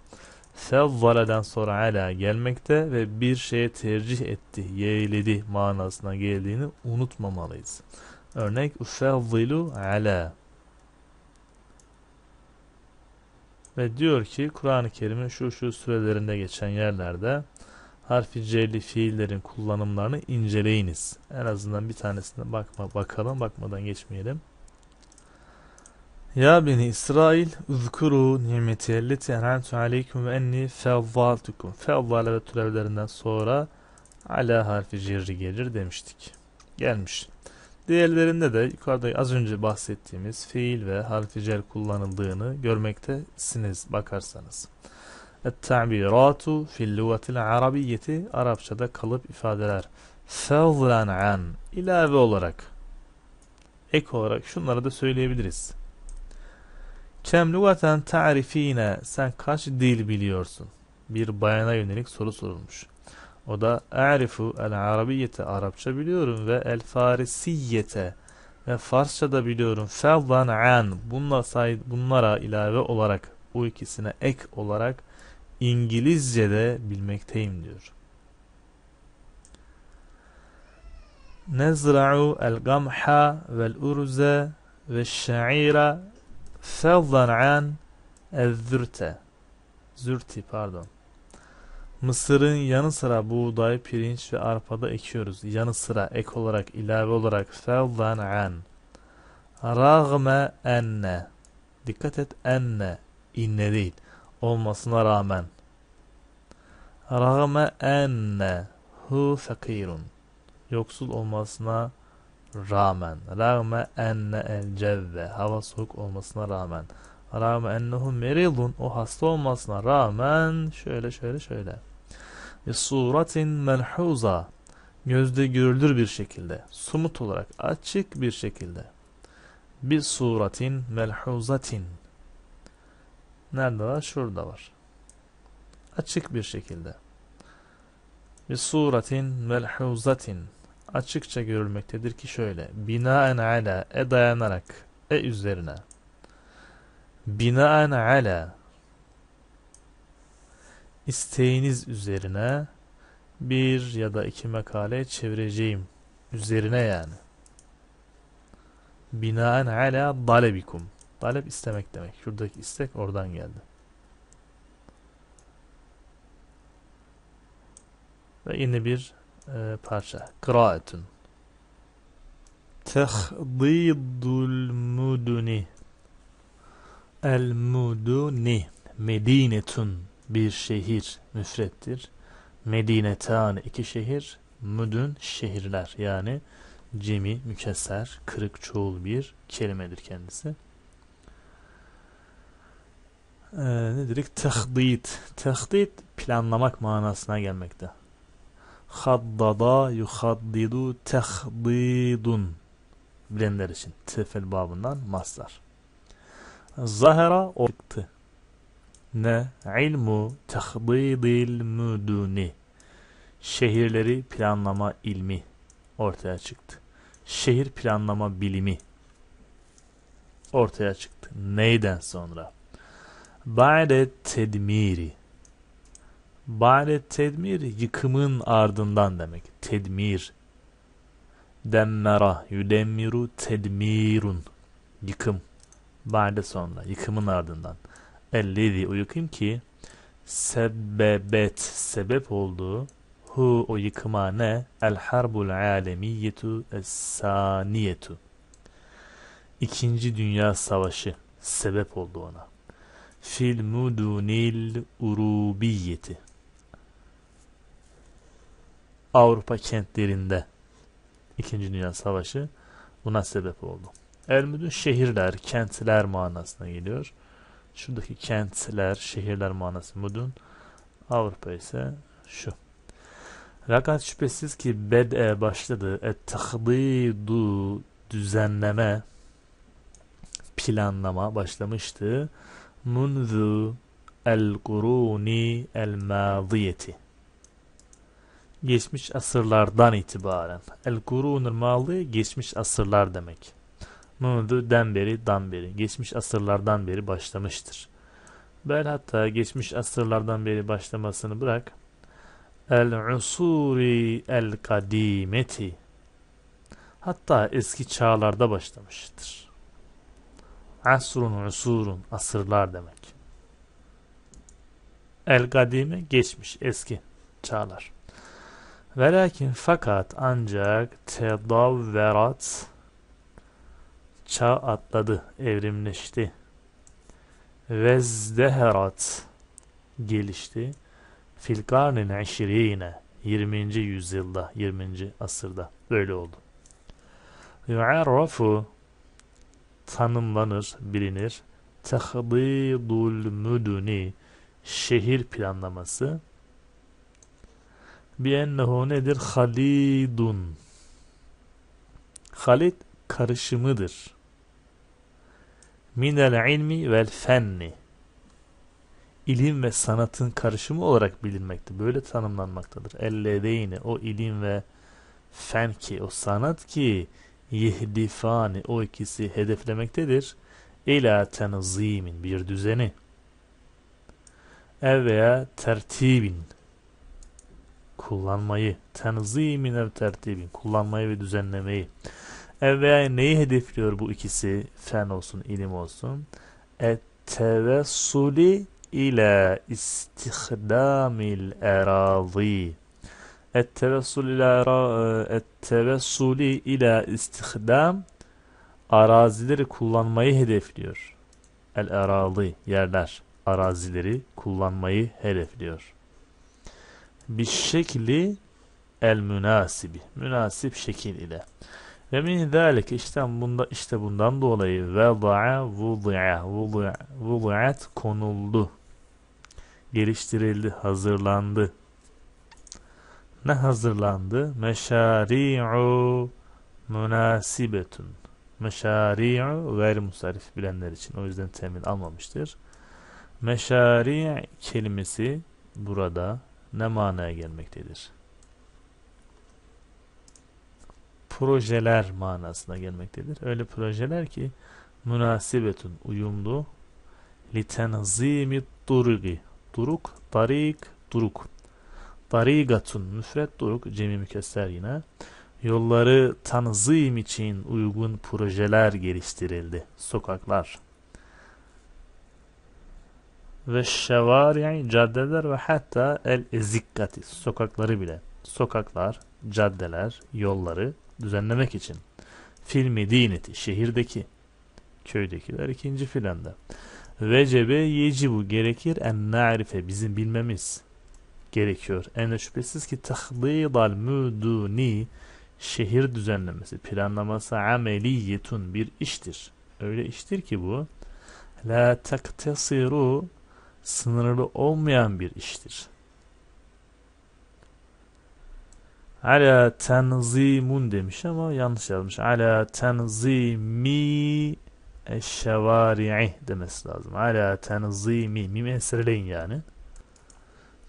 Fevvaleden sonra ala gelmekte ve bir şeye tercih etti, yeğledi manasına geldiğini unutmamalıyız. Örnek ufevvilu ala ve diyor ki Kur'an-ı Kerim'in şu şu sürelerinde geçen yerlerde harfi cerli fiillerin kullanımlarını inceleyiniz. En azından bir tanesine bakma bakalım bakmadan geçmeyelim. Ya beni İsrail uzkuru nimeti elleti enhamtu aleyküm ve enni fevvaltukum. Fevvale ve türevlerinden sonra ala harfi cerri gelir demiştik. Gelmiş. Diğerlerinde de yukarıda az önce bahsettiğimiz fiil ve harfi cer kullanıldığını görmektesiniz bakarsanız. Et-ta'biratu fil lugatil arabiyyeti Arapçada kalıp ifadeler. Fazlan an ilave olarak ek olarak şunları da söyleyebiliriz. Kem lugaten ta'rifine sen kaç dil biliyorsun? Bir bayana yönelik soru sorulmuş. O da a'rifu el arabiyyete Arapça biliyorum ve el farisiyete ve Farsça da biliyorum. Fazlan an bununla say bunlara ilave olarak bu ikisine ek olarak İngilizce de bilmekteyim diyor. Nezra'u el-gamha vel-urze ve'ş-şa'ira fadlan an el-zürte. Zürti pardon. Mısırın yanı sıra buğday, pirinç ve arpada ekiyoruz. Yanı sıra ek olarak, ilave olarak fevdan an. Rağme enne. Dikkat et enne. İnne değil olmasına rağmen rağme enne hu fakirun yoksul olmasına rağmen rağme enne el cevve hava soğuk olmasına rağmen rağme ennehu meridun o hasta olmasına rağmen şöyle şöyle şöyle bir suratin menhuza gözde görülür bir şekilde sumut olarak açık bir şekilde bir suratin melhuzatin Nerede var? Şurada var. Açık bir şekilde. Bir suratin melhuzatin. Açıkça görülmektedir ki şöyle. Binaen ala. E dayanarak. E üzerine. Binaen ala. isteğiniz üzerine bir ya da iki makale çevireceğim. Üzerine yani. Binaen ala dalebikum. Talep istemek demek. Şuradaki istek oradan geldi. Ve yeni bir e, parça. Kıraatun. Tehdidul muduni. El muduni. Medinetun. Bir şehir. Müfrettir. Medinetan. iki şehir. Müdün şehirler. Yani cemi, mükesser, kırık, çoğul bir kelimedir kendisi e, ne dedik? Tehdit. Tehdit planlamak manasına gelmekte. Haddada yuhaddidu tehdidun bilenler için tefel babından maslar. Zahara ortı. Ne? İlmu tehdidil müduni. Şehirleri planlama ilmi ortaya çıktı. Şehir planlama bilimi ortaya çıktı. Neyden sonra? Ba'de tedmiri. Ba'de tedmir yıkımın ardından demek. Tedmir. Demmera, yudemmiru, tedmirun. Yıkım. Ba'de sonra, yıkımın ardından. Ellezi, o yıkım ki sebebet, sebep oldu. hu o yıkıma ne? El harbul alemiyyetu saniyetu İkinci Dünya Savaşı sebep oldu ona fil mudunil urubiyeti Avrupa kentlerinde İkinci Dünya Savaşı buna sebep oldu. El şehirler, kentler manasına geliyor. Şuradaki kentler, şehirler manası mudun. Avrupa ise şu. Rakat şüphesiz ki bed'e başladı. et du düzenleme, planlama başlamıştı munzu el-kuruni el-maziyeti geçmiş asırlardan itibaren el-kurunul mali geçmiş asırlar demek. Munzu den beri dan beri geçmiş asırlardan beri başlamıştır. Bel hatta geçmiş asırlardan beri başlamasını bırak. El-usuri el-kadimeti hatta eski çağlarda başlamıştır. Asrun usurun asırlar demek. El kadime geçmiş eski çağlar. Ve Velakin fakat ancak tedavverat çağ atladı, evrimleşti. Vezdeherat gelişti. Fil karnin 20. yüzyılda, 20. asırda böyle oldu. Yu'arrafu tanımlanır, bilinir. Tehdidul müdüni şehir planlaması bi ennehu nedir? Halidun Halid karışımıdır. Minel ilmi vel fenni İlim ve sanatın karışımı olarak bilinmekte. Böyle tanımlanmaktadır. Ellezeyni o ilim ve fen ki o sanat ki yehdifani o ikisi hedeflemektedir. İlâ tenzimin bir düzeni ev veya tertibin kullanmayı tenzimin ev tertibin kullanmayı ve düzenlemeyi ev veya neyi hedefliyor bu ikisi fen olsun ilim olsun et tevessuli ile istihdamil erazi ettevessul ila e, ettevessuli ila istihdam arazileri kullanmayı hedefliyor. El arazi yerler arazileri kullanmayı hedefliyor. Bir şekli el münasibi münasip şekil ile. Ve min zalik işte bunda işte bundan dolayı veda'a vudi'a vudi'at konuldu. Geliştirildi, hazırlandı ne hazırlandı? Meşari'u münasibetun. Meşari'u gayri musarif bilenler için o yüzden temin almamıştır. Meşari' kelimesi burada ne manaya gelmektedir? Projeler manasına gelmektedir. Öyle projeler ki münasibetun uyumlu litenzimi durugi duruk, tarik, duruk Tarigatun müfret duruk cemi mükesser yine. Yolları tanzim için uygun projeler geliştirildi. Sokaklar. Ve şevari caddeler ve hatta el ezikkati sokakları bile. Sokaklar, caddeler, yolları düzenlemek için. Fil medineti şehirdeki köydekiler ikinci filanda. Vecebe yeci bu gerekir en narife bizim bilmemiz gerekiyor. En şüphesiz ki tahdidal müduni şehir düzenlemesi, planlaması ameliyetun bir iştir. Öyle iştir ki bu la taktesiru sınırlı olmayan bir iştir. Ala tenzimun demiş ama yanlış yazmış. Ala tenzimi eşşevari'i demesi lazım. Ala tenzimi mim esirleyin yani.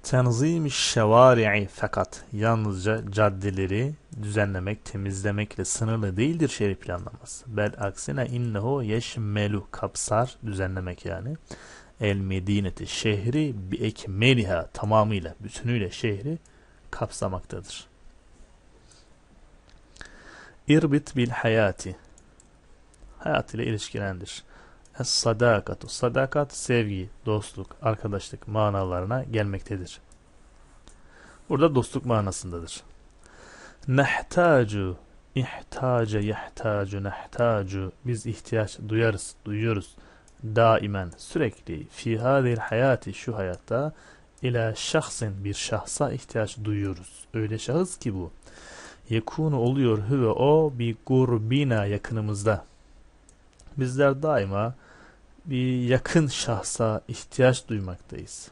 Tenzim-i şevari'i fakat yalnızca caddeleri düzenlemek, temizlemekle sınırlı değildir şerif planlaması. Bel aksine innehu yeşmelu kapsar düzenlemek yani. El medineti şehri bi ekmeliha tamamıyla bütünüyle şehri kapsamaktadır. İrbit bil hayati hayat ile ilişkilendir. Es-sadakatu. Sadakat sevgi, dostluk, arkadaşlık manalarına gelmektedir. Burada dostluk manasındadır. Nehtacu ihtaca yahtacu nehtacu biz ihtiyaç duyarız, duyuyoruz. Daimen sürekli fi hadil hayati şu hayatta ila şahsin bir şahsa ihtiyaç duyuyoruz. Öyle şahıs ki bu. Yekunu oluyor hüve o bir gurbina yakınımızda. Bizler daima bir yakın şahsa ihtiyaç duymaktayız.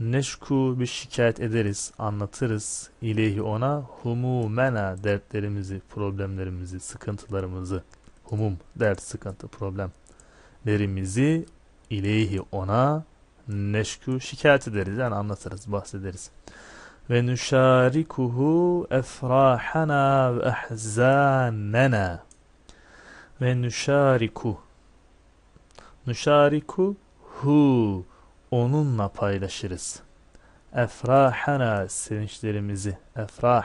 Neşku bir şikayet ederiz, anlatırız. İlehi ona humumena dertlerimizi, problemlerimizi, sıkıntılarımızı, humum, dert, sıkıntı, problemlerimizi ileyhi ona neşku şikayet ederiz yani anlatırız bahsederiz ve nüşarikuhu efrahana ve ehzanena ve nüşariku Nuşariku hu onunla paylaşırız. Efrahana sevinçlerimizi. Efrah.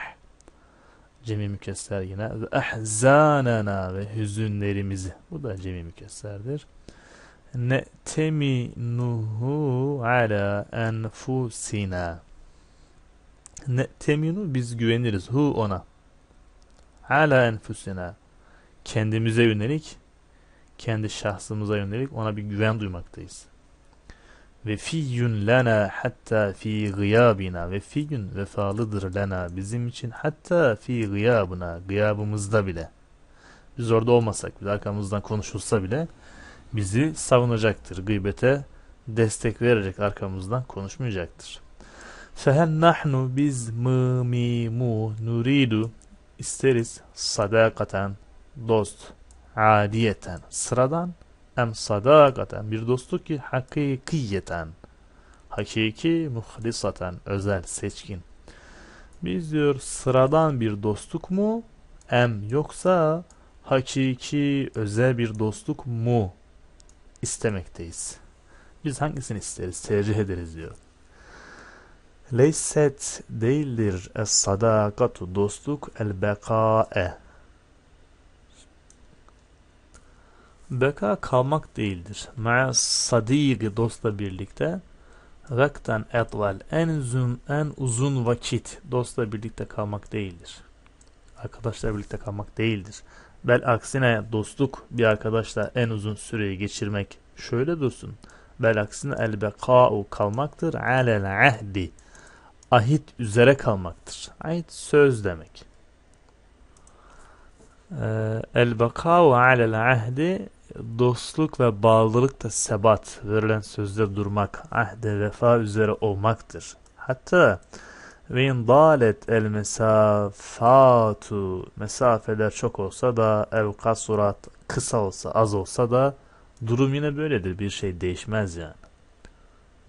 Cemi mükesser yine. Ve ehzanana ve hüzünlerimizi. Bu da cemi mükesserdir. Ne teminuhu ala enfusina. Ne teminu biz güveniriz. Hu ona. Ala enfusina. Kendimize yönelik kendi şahsımıza yönelik ona bir güven duymaktayız. Ve fiyyun lena hatta fi gıyabina ve fiyyun vefalıdır lena bizim için hatta fi gıyabına gıyabımızda bile. Biz orada olmasak bile arkamızdan konuşulsa bile bizi savunacaktır. Gıybete destek verecek arkamızdan konuşmayacaktır. Fehen nahnu biz mı mi mu nuridu isteriz sadakaten dost adiyeten sıradan em sadakaten bir dostluk ki hakikiyeten hakiki muhlisaten özel seçkin biz diyor sıradan bir dostluk mu em yoksa hakiki özel bir dostluk mu istemekteyiz biz hangisini isteriz tercih ederiz diyor leyset değildir es sadakatu dostluk el bekae Beka kalmak değildir. Ma'a sadigi dostla birlikte raktan etval en uzun en uzun vakit dostla birlikte kalmak değildir. Arkadaşlar birlikte kalmak değildir. Bel aksine dostluk bir arkadaşla en uzun süreyi geçirmek. Şöyle dursun. Bel aksine el beka'u kalmaktır. Alel ahdi. Ahit üzere kalmaktır. Ahit söz demek. Ee, el beka'u alel ahdi Dostluk ve bağlılık da sebat, verilen sözde durmak, ahde vefa üzere olmaktır. Hatta ve in dalet el mesafatu mesafeler çok olsa da ev kasurat kısa olsa az olsa da durum yine böyledir bir şey değişmez yani.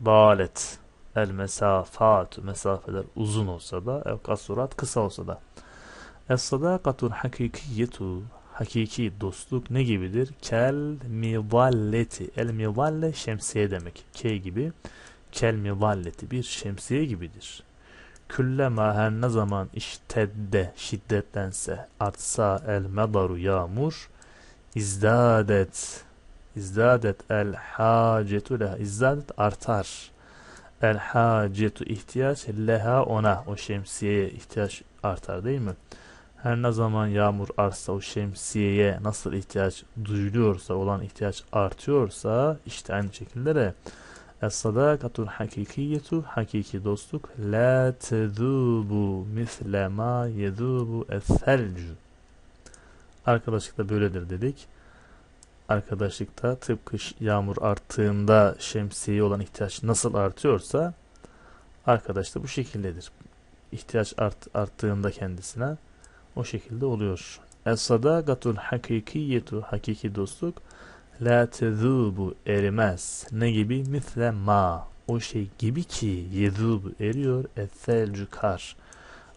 Dalet el mesafatu mesafeler uzun olsa da ev kasurat kısa olsa da. Es sadakatul hakikiyetu hakiki dostluk ne gibidir? Kel mivalleti. El mivalle şemsiye demek. K gibi. Kel mivalleti bir şemsiye gibidir. Küllema her ne zaman iştedde şiddetlense artsa el medaru yağmur izdadet izdadet el hacetu leha izdadet artar el hacetu ihtiyaç leha ona o şemsiyeye ihtiyaç artar değil mi? Her ne zaman yağmur artsa, o şemsiyeye nasıl ihtiyaç duyuluyorsa olan ihtiyaç artıyorsa işte aynı şekilde de Es-sadakatul hakikiyetu hakiki dostluk la tedubu misle ma yedubu es-selcu Arkadaşlıkta böyledir dedik. Arkadaşlıkta tıpkı yağmur arttığında şemsiye olan ihtiyaç nasıl artıyorsa arkadaş da bu şekildedir. İhtiyaç art, arttığında kendisine o şekilde oluyor. Es-sadakatul hakikiyetu hakiki dostluk la tezubu erimez. Ne gibi? Misle ma. O şey gibi ki yezubu eriyor. es kar.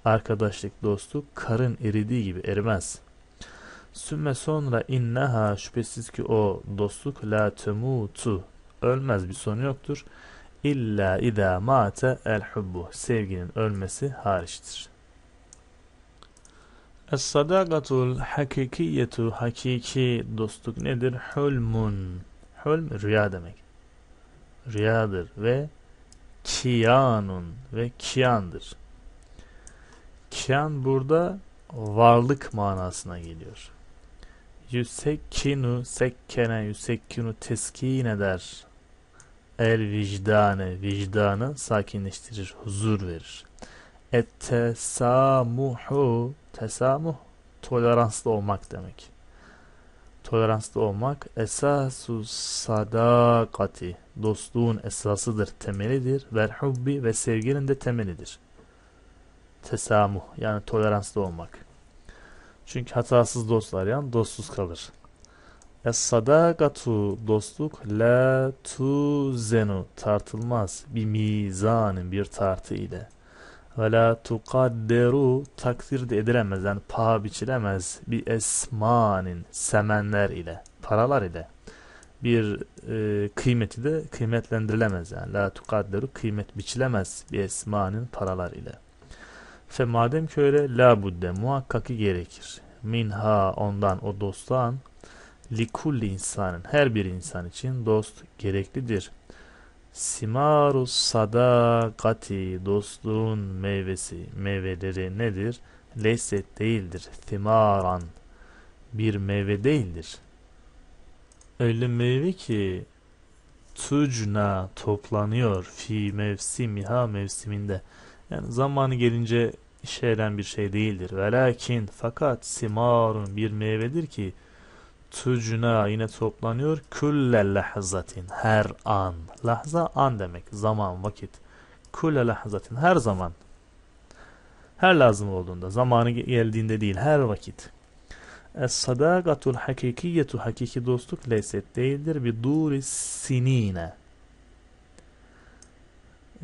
Arkadaşlık, dostluk karın eridiği gibi erimez. Sümme sonra inneha şüphesiz ki o dostluk la temutu. Ölmez bir sonu yoktur. İlla ida mâte el hubbu. Sevginin ölmesi hariçtir. Es-sadakatul hakikiyetu hakiki dostluk nedir? Hulmun. Hulm rüya demek. Rüyadır ve kiyanun ve kiyandır. Kiyan burada varlık manasına geliyor. Yüsekkinu sekkene yüsekkinu teskin eder. El vicdane vicdanı sakinleştirir, huzur verir. Ettesamuhu Tesamuh toleranslı olmak demek. Toleranslı olmak esasu sadakati dostluğun esasıdır, temelidir. Vel hubbi ve sevginin de temelidir. Tesamuh yani toleranslı olmak. Çünkü hatasız dostlar, yani dostsuz kalır. Es sadakatu dostluk la tuzenu tartılmaz bir mizanın bir tartı ile ve la tukadderu takdir de edilemez yani paha biçilemez bir esmanin semenler ile paralar ile bir e, kıymeti de kıymetlendirilemez yani la tukadderu kıymet biçilemez bir esmanin paralar ile fe madem ki öyle la budde muhakkak gerekir minha ondan o dosttan likulli insanın her bir insan için dost gereklidir Simarus sadakati dostluğun meyvesi meyveleri nedir? Lezzet değildir. Simaran bir meyve değildir. Öyle meyve ki tucna toplanıyor fi mevsimiha mevsiminde. Yani zamanı gelince işe bir şey değildir. Velakin fakat simarun bir meyvedir ki tücüne yine toplanıyor. Külle lahzatin her an. Lahza an demek. Zaman, vakit. Külle lahzatin her zaman. Her lazım olduğunda. Zamanı geldiğinde değil. Her vakit. Es-sadakatul hakikiyetu hakiki dostluk leset değildir. Bir duri sinine.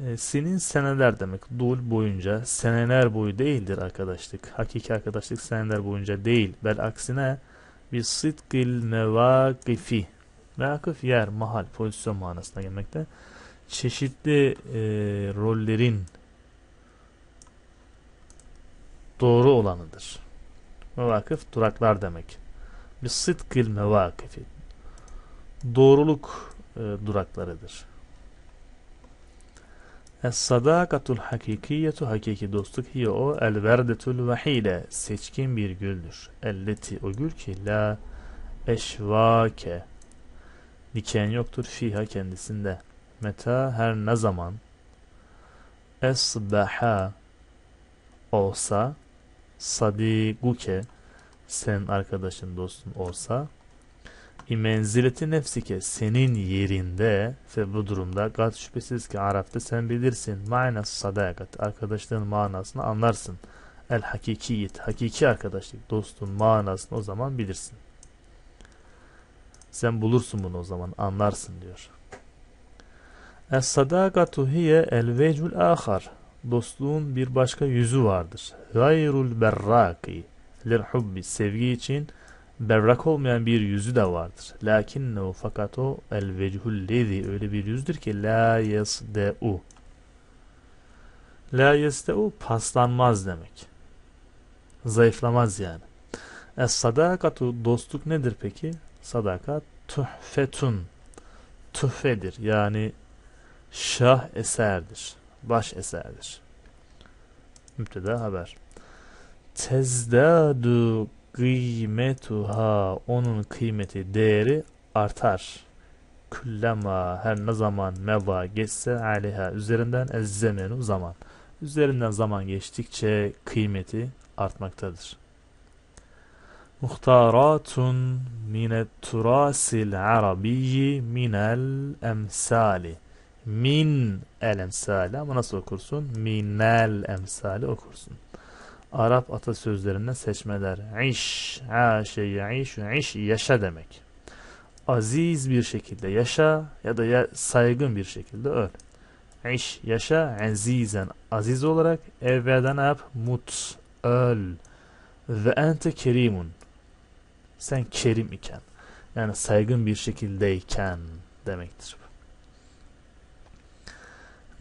E, sinin seneler demek. Dul boyunca seneler boyu değildir arkadaşlık. Hakiki arkadaşlık seneler boyunca değil. Bel aksine bi sidkil mevakifi Vakıf yer, mahal, pozisyon manasına gelmekte. Çeşitli e, rollerin doğru olanıdır. Mevakıf duraklar demek. Bir sıdkil mevakifi. Doğruluk e, duraklarıdır. Es-sadakatul hakikiyetu hakiki dostluk hiye o el verdetul vahide seçkin bir güldür. Elleti o gül ki la eşvake diken yoktur fiha kendisinde. Meta her ne zaman esbaha olsa sadiguke sen arkadaşın dostun olsa İmenzileti nefsike senin yerinde ve bu durumda kat şüphesiz ki Arap'ta sen bilirsin manas sadakat arkadaşlığın manasını anlarsın. El hakikiyet hakiki arkadaşlık dostun manasını o zaman bilirsin. Sen bulursun bunu o zaman anlarsın diyor. Es sadakatu hiye el vecul ahar dostluğun bir başka yüzü vardır. Gayrul berraki lirhubbi sevgi için berrak olmayan bir yüzü de vardır. o fakat o el vechhullezi öyle bir yüzdür ki la yasdeu. La yasdeu paslanmaz demek. Zayıflamaz yani. Es sadakatu dostluk nedir peki? Sadakat tuhfetun. Tuhfedir yani şah eserdir. Baş eserdir. Müpteda haber. Tezdadu kıymetuha onun kıymeti değeri artar. Küllema her ne zaman meva geçse aleyha üzerinden ezzemenu zaman. Üzerinden zaman geçtikçe kıymeti artmaktadır. Muhtaratun minet turasil arabiyyi minel emsali. Min el emsali ama nasıl okursun? Minel emsali okursun. Arap atasözlerinden seçmeler. İş, aşe, ya'iş, iş, yaşa demek. Aziz bir şekilde yaşa ya da ya, saygın bir şekilde öl. İş, yaşa, azizen, aziz olarak evvelden yap, mut, öl. Ve ente kerimun. Sen kerim iken, yani saygın bir şekildeyken demektir.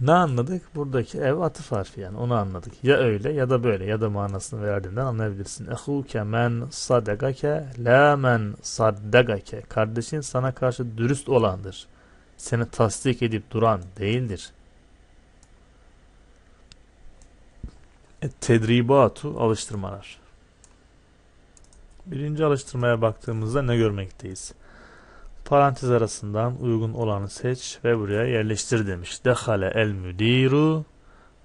Ne anladık? Buradaki ev atıf harfi yani onu anladık. Ya öyle ya da böyle ya da manasını verdiğinden anlayabilirsin. Ehuke men sadegake la men saddegake. Kardeşin sana karşı dürüst olandır. Seni tasdik edip duran değildir. E, tedribatu alıştırmalar. Birinci alıştırmaya baktığımızda ne görmekteyiz? parantez arasından uygun olanı seç ve buraya yerleştir demiş. Dehale el müdiru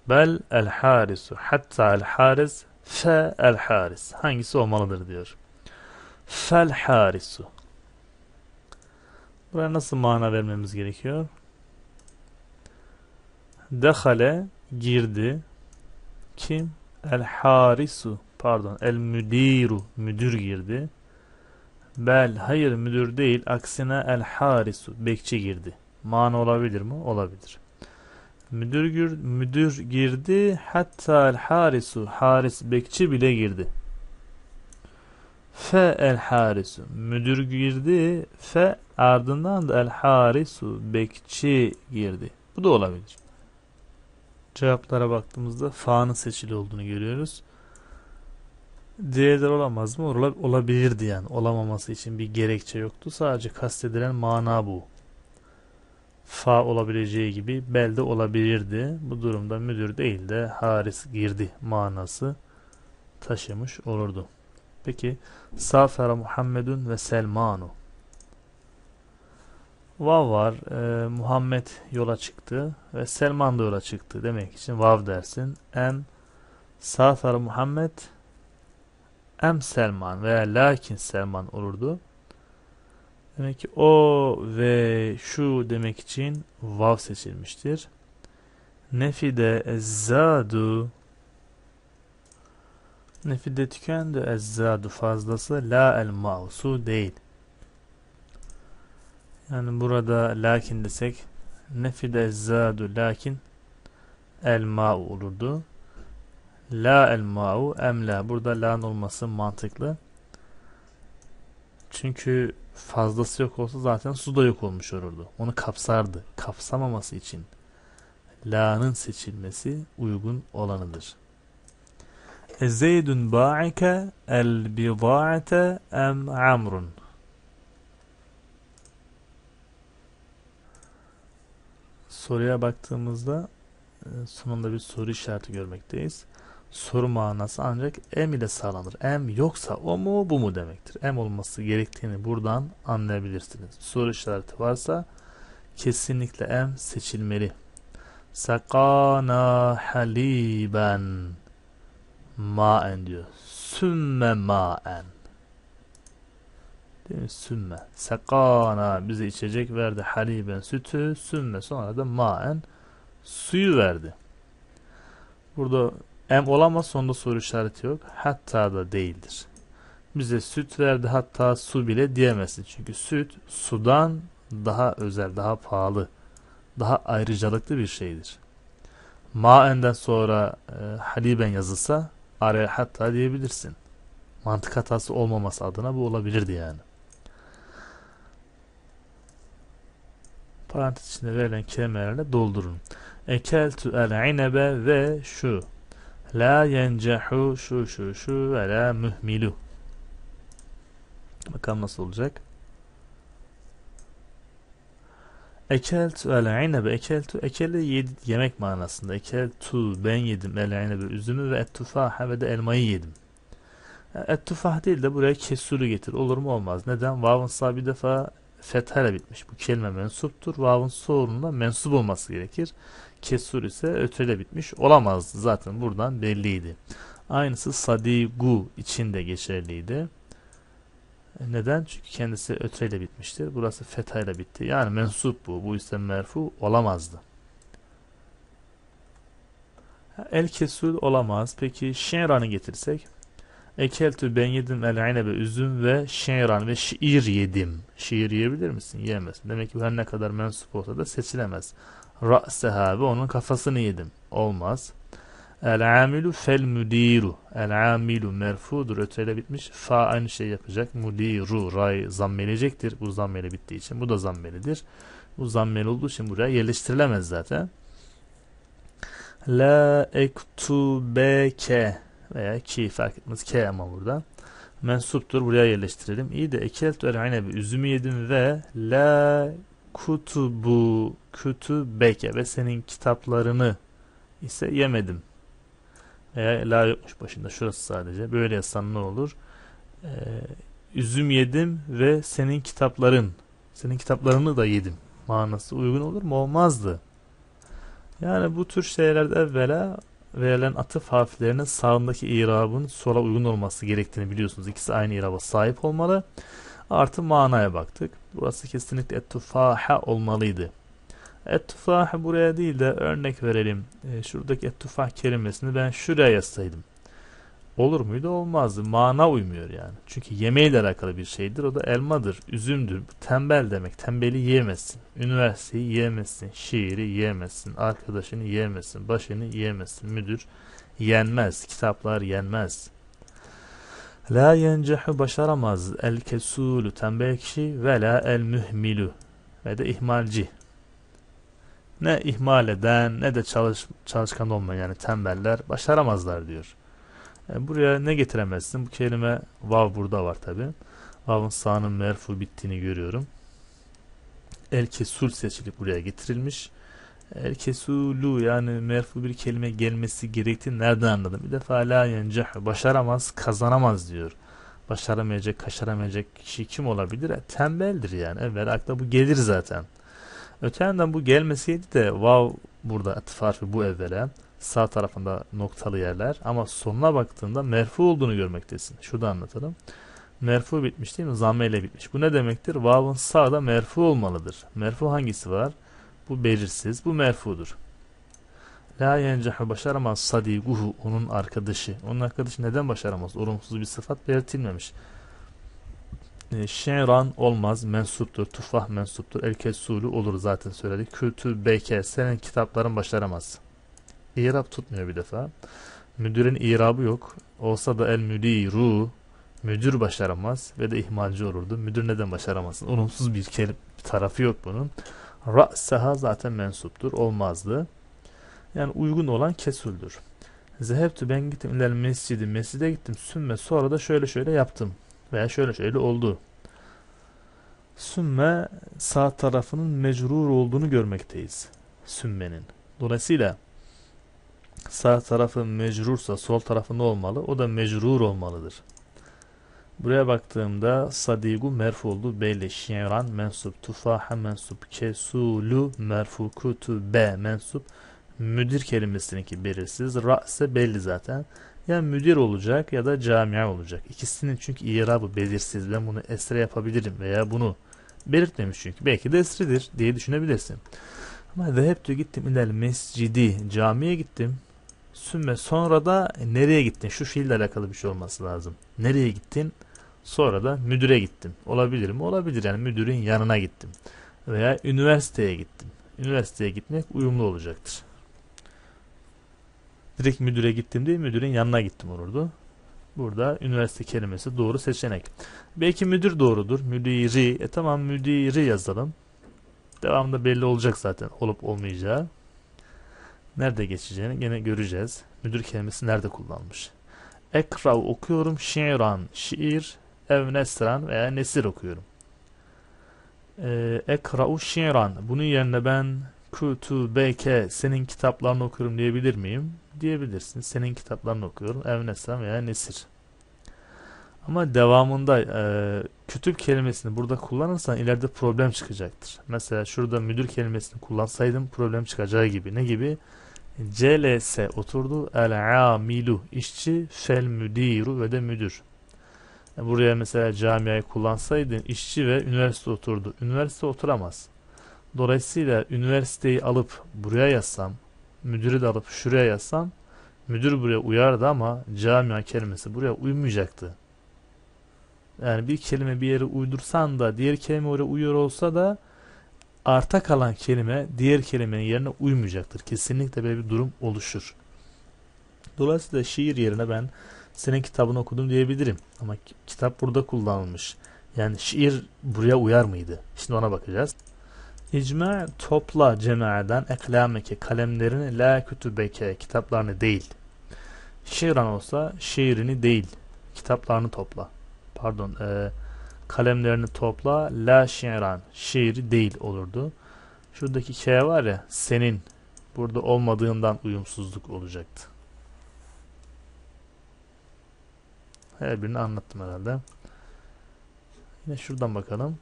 bel el harisu hatta el haris fe el haris. Hangisi olmalıdır diyor. Fel harisu. Buraya nasıl mana vermemiz gerekiyor? Dehale girdi. Kim? El harisu. Pardon. El müdiru. Müdür girdi. Bel hayır müdür değil aksine el harisu bekçi girdi. Man olabilir mi? Olabilir. Müdür, gir, müdür girdi hatta el harisu haris bekçi bile girdi. Fe el harisu müdür girdi fe ardından da el harisu bekçi girdi. Bu da olabilir. Cevaplara baktığımızda fa'nın seçili olduğunu görüyoruz. Diğerler olamaz mı? olabilir diyen yani. Olamaması için bir gerekçe yoktu. Sadece kastedilen mana bu. Fa olabileceği gibi belde olabilirdi. Bu durumda müdür değil de haris girdi manası taşımış olurdu. Peki Safer Muhammedun ve Selmanu Vav var. E, Muhammed yola çıktı ve Selman da yola çıktı demek için vav dersin. En Safer Muhammed M Selman veya lakin Selman olurdu. Demek ki o ve şu demek için vav seçilmiştir. Nefide ezzadu Nefide tükendi ezzadu fazlası la el mausu değil. Yani burada lakin desek nefide ezzadu lakin el ma olurdu. La el ma'u emla. Burada la'nın olması mantıklı. Çünkü fazlası yok olsa zaten su da yok olmuş olurdu. Onu kapsardı. Kapsamaması için la'nın seçilmesi uygun olanıdır. E, Zeydun ba'ike el bida'ate em amrun. Soruya baktığımızda e, sonunda bir soru işareti görmekteyiz soru manası ancak M ile sağlanır. M yoksa o mu bu mu demektir. M olması gerektiğini buradan anlayabilirsiniz. Soru işareti varsa kesinlikle M seçilmeli. Sakana haliben maen diyor. Sümme maen. Değil mi? Sümme. Sakana bize içecek verdi. Haliben sütü. Sümme sonra da maen suyu verdi. Burada Em olamaz sonunda soru işareti yok. Hatta da değildir. Bize süt verdi hatta su bile diyemezsin. Çünkü süt sudan daha özel, daha pahalı, daha ayrıcalıklı bir şeydir. Maenden sonra e, haliben yazılsa araya hatta diyebilirsin. Mantık hatası olmaması adına bu olabilirdi yani. Parantez içinde verilen kelimelerle doldurun. Ekeltü el inebe ve şu La yencehu şu şu şu ve la mühmilu. Bakalım nasıl olacak. Ekeltu el inebe ekeltu ekeli yedi, yemek manasında. Ekeltu ben yedim el inebe üzümü ve et tufaha ve de elmayı yedim. E, et tufah değil de buraya kesuru getir. Olur mu olmaz. Neden? Vav'ın sağ bir defa fethayla bitmiş. Bu kelime mensuptur. Vav'ın sorununa mensup olması gerekir kesur ise ötele bitmiş olamazdı zaten buradan belliydi. Aynısı sadigu için de geçerliydi. Neden? Çünkü kendisi ötreyle bitmiştir. Burası fetayla bitti. Yani mensup bu. Bu ise merfu olamazdı. El kesul olamaz. Peki şiranı getirsek? Ekeltü ben yedim el inebe üzüm ve şiran ve şiir yedim. Şiir yiyebilir misin? Yiyemezsin. Demek ki her ne kadar mensup olsa da seçilemez. Ra'seha ve onun kafasını yedim. Olmaz. El amilu fel müdiru. El amilu merfudur. Öteyle bitmiş. Fa aynı şey yapacak. Müdiru. Ray zammelecektir. Bu zammeli bittiği için. Bu da zammelidir. Bu zammeli olduğu için buraya yerleştirilemez zaten. La ektubeke veya ki fark etmez. K ama burada. Mensuptur. Buraya yerleştirelim. İyi de ekeltu el bir üzümü yedim ve la kutubu kütübeke ve senin kitaplarını ise yemedim. Veya la yokmuş başında şurası sadece. Böyle yazsan ne olur? Ee, üzüm yedim ve senin kitapların senin kitaplarını da yedim manası uygun olur mu? Olmazdı. Yani bu tür şeylerde evvela verilen atıf harflerinin sağındaki irabın sola uygun olması gerektiğini biliyorsunuz. İkisi aynı iraba sahip olmalı. Artı manaya baktık. Burası kesinlikle ettufaha olmalıydı. Ettufah buraya değil de örnek verelim. E, şuradaki ettufah kelimesini ben şuraya yazsaydım. Olur muydu? Olmazdı. Mana uymuyor yani. Çünkü yemeğiyle alakalı bir şeydir. O da elmadır, üzümdür. Tembel demek. Tembeli yiyemezsin. Üniversiteyi yiyemezsin. Şiiri yiyemezsin. Arkadaşını yiyemezsin. Başını yiyemezsin. Müdür yenmez. Kitaplar yenmez. La yencehu başaramaz el kesulu tembel kişi ve la el mühmilu ve de ihmalci. Ne ihmal eden ne de çalış, çalışkan olmayan yani tembeller başaramazlar diyor. Yani e, buraya ne getiremezsin? Bu kelime vav burada var tabi. Vav'ın sağının merfu bittiğini görüyorum. El kesul seçilip buraya getirilmiş. Kesulu yani merfu bir kelime gelmesi gerektiğini nereden anladım? Bir defa la yenceh başaramaz, kazanamaz diyor. Başaramayacak, kaşaramayacak kişi kim olabilir? E, tembeldir yani. Evvel akla bu gelir zaten. Öte yandan bu gelmeseydi de vav burada atıf harfi bu evvele sağ tarafında noktalı yerler ama sonuna baktığında merfu olduğunu görmektesin. Şurada anlatalım. Merfu bitmiş değil mi? Zamme ile bitmiş. Bu ne demektir? Vav'ın sağda merfu olmalıdır. Merfu hangisi var? Bu belirsiz. Bu merfudur. La yencehu başaramaz sadiguhu onun arkadaşı. Onun arkadaşı neden başaramaz? Olumsuz bir sıfat belirtilmemiş. E, şeran olmaz mensuptur. Tufah mensuptur. Erkek sulu olur zaten söyledik. Kültü beyker senin kitapların başaramaz. İrab tutmuyor bir defa. Müdürün irabı yok. Olsa da el müdiru müdür başaramaz ve de ihmalci olurdu. Müdür neden başaramasın? Olumsuz bir kelip tarafı yok bunun. Ra'saha zaten mensuptur. Olmazdı. Yani uygun olan kesüldür. Zehebtü ben gittim ilel mescidi. Mescide gittim. Sümme sonra da şöyle şöyle yaptım. Veya şöyle şöyle oldu. Sümme sağ tarafının mecrur olduğunu görmekteyiz. Sümmenin. Dolayısıyla sağ tarafı mecrursa sol tarafı ne olmalı? O da mecrur olmalıdır. Buraya baktığımda sadigu merfuldu beyle şiran mensup tufaha mensup kesulu merfu kutube mensup müdür kelimesinin ki belirsiz ra'se belli zaten ya müdür olacak ya da camia olacak ikisinin çünkü irabı belirsiz ben bunu esre yapabilirim veya bunu belirtmemiş çünkü belki de esridir diye düşünebilirsin ama hep diyor gittim ilel mescidi camiye gittim sümme sonra da nereye gittin şu fiille alakalı bir şey olması lazım nereye gittin Sonra da müdüre gittim. Olabilir mi? Olabilir yani müdürün yanına gittim. Veya üniversiteye gittim. Üniversiteye gitmek uyumlu olacaktır. Direkt müdüre gittim değil müdürün yanına gittim olurdu. Burada üniversite kelimesi doğru seçenek. Belki müdür doğrudur. Müdiri. E tamam müdiri yazalım. Devamında belli olacak zaten olup olmayacağı. Nerede geçeceğini gene göreceğiz. Müdür kelimesi nerede kullanmış. Ekrav okuyorum şiiran. Şiir Evnesran veya Nesir okuyorum. Ee, Ekra'u şiran. Bunun yerine ben kutubeke senin kitaplarını okuyorum diyebilir miyim? Diyebilirsin. Senin kitaplarını okuyorum. Evnesran veya Nesir. Ama devamında e, kütüp kelimesini burada kullanırsan ileride problem çıkacaktır. Mesela şurada müdür kelimesini kullansaydım problem çıkacağı gibi. Ne gibi? CLS oturdu. El amilu işçi, fel müdiru ve de müdür. Buraya mesela camiayı kullansaydın işçi ve üniversite oturdu. Üniversite oturamaz. Dolayısıyla üniversiteyi alıp buraya yazsam, müdürü de alıp şuraya yazsam, müdür buraya uyardı ama camia kelimesi buraya uymayacaktı. Yani bir kelime bir yere uydursan da diğer kelime oraya uyuyor olsa da arta kalan kelime diğer kelimenin yerine uymayacaktır. Kesinlikle böyle bir durum oluşur. Dolayısıyla şiir yerine ben senin kitabını okudum diyebilirim. Ama kitap burada kullanılmış. Yani şiir buraya uyar mıydı? Şimdi ona bakacağız. İcma topla cema'dan eklameke kalemlerini la kütübeke kitaplarını değil. Şiiran olsa şiirini değil. Kitaplarını topla. Pardon. E, kalemlerini topla. La şiiran. Şiiri değil olurdu. Şuradaki K var ya senin burada olmadığından uyumsuzluk olacaktı. Her birini anlattım herhalde. Yine şuradan bakalım.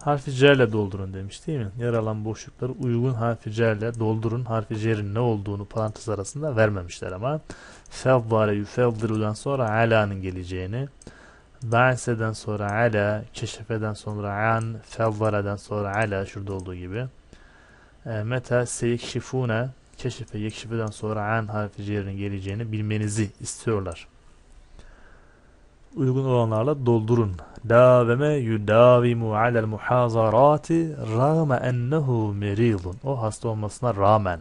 Harfi C ile doldurun demiş değil mi? Yer alan boşlukları uygun harfi C ile doldurun. Harfi C'nin ne olduğunu parantez arasında vermemişler ama. Fevvare yufevdirudan sonra ala'nın geleceğini. Ba'seden sonra ala, keşefeden sonra an, fevvareden sonra ala şurada olduğu gibi. E, meta seyikşifune keşife yekşifeden sonra en harfi cerinin geleceğini bilmenizi istiyorlar. Uygun olanlarla doldurun. Daveme yudavimu alel muhazarati rağme ennehu merilun. O hasta olmasına rağmen.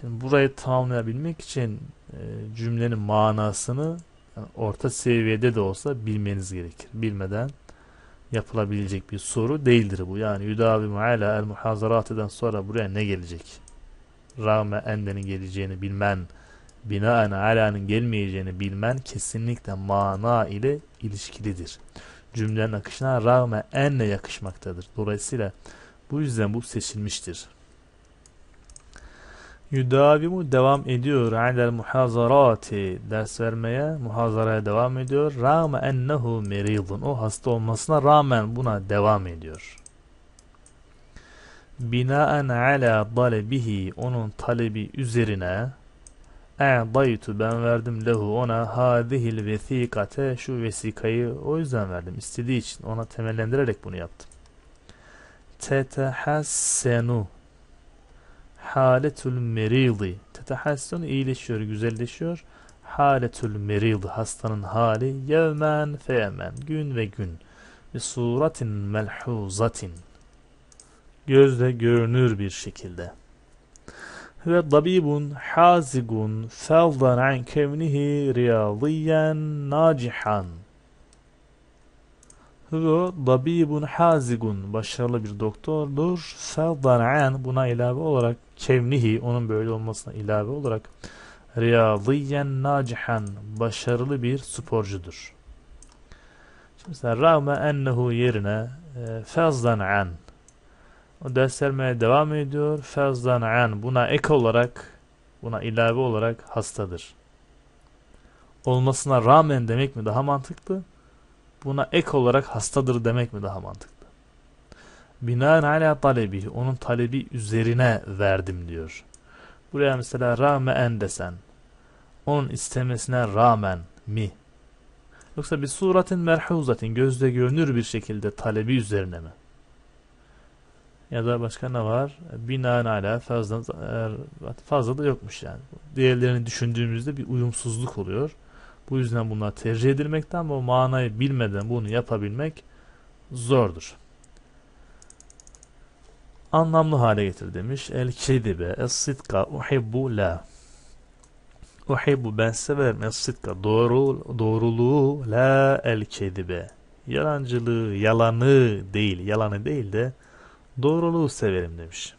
Şimdi burayı tamamlayabilmek için e, cümlenin manasını yani orta seviyede de olsa bilmeniz gerekir. Bilmeden yapılabilecek bir soru değildir bu. Yani yudavimu ala el muhazaratiden sonra buraya ne gelecek? rağme endenin geleceğini bilmen, binaen alanın gelmeyeceğini bilmen kesinlikle mana ile ilişkilidir. Cümlenin akışına rağme enle yakışmaktadır. Dolayısıyla bu yüzden bu seçilmiştir. Yudavimu devam ediyor. Alel muhazarati. Ders vermeye, muhazaraya devam ediyor. Rağme ennehu meridun. O hasta olmasına rağmen buna devam ediyor binaen ala dalebihi onun talebi üzerine e'daytu ben verdim lehu ona hadihil vesikate şu vesikayı o yüzden verdim istediği için ona temellendirerek bunu yaptım tetehassenu haletul meridi tetehassenu iyileşiyor güzelleşiyor haletül merid hastanın hali yevmen feyemen gün ve gün bir suratin melhuzatin gözle görünür bir şekilde. Ve tabibun hazigun fevdan an kevnihi riyadiyen nacihan. Ve tabibun hazigun başarılı bir doktordur. Fevdan an buna ilave olarak kevnihi onun böyle olmasına ilave olarak riyadiyen nacihan başarılı bir sporcudur. Şimdi mesela rağme ennehu yerine e, fezdan an o ders vermeye devam ediyor. Fezdan an buna ek olarak buna ilave olarak hastadır. Olmasına rağmen demek mi daha mantıklı? Buna ek olarak hastadır demek mi daha mantıklı? Binaen ala talebi onun talebi üzerine verdim diyor. Buraya mesela rağmen desen onun istemesine rağmen mi? Yoksa bir suratin merhuzatin gözde görünür bir şekilde talebi üzerine mi? Ya da başka ne var? Binaenaleyh fazla, fazla da yokmuş yani. Diğerlerini düşündüğümüzde bir uyumsuzluk oluyor. Bu yüzden bunlar tercih edilmekten bu manayı bilmeden bunu yapabilmek zordur. Anlamlı hale getir demiş. El kedibe es sitka uhibbu la. Uhibbu ben severim es sitka doğru, doğruluğu la el kedibe. Yalancılığı, yalanı değil, yalanı değil de Doğruluğu severim demiş.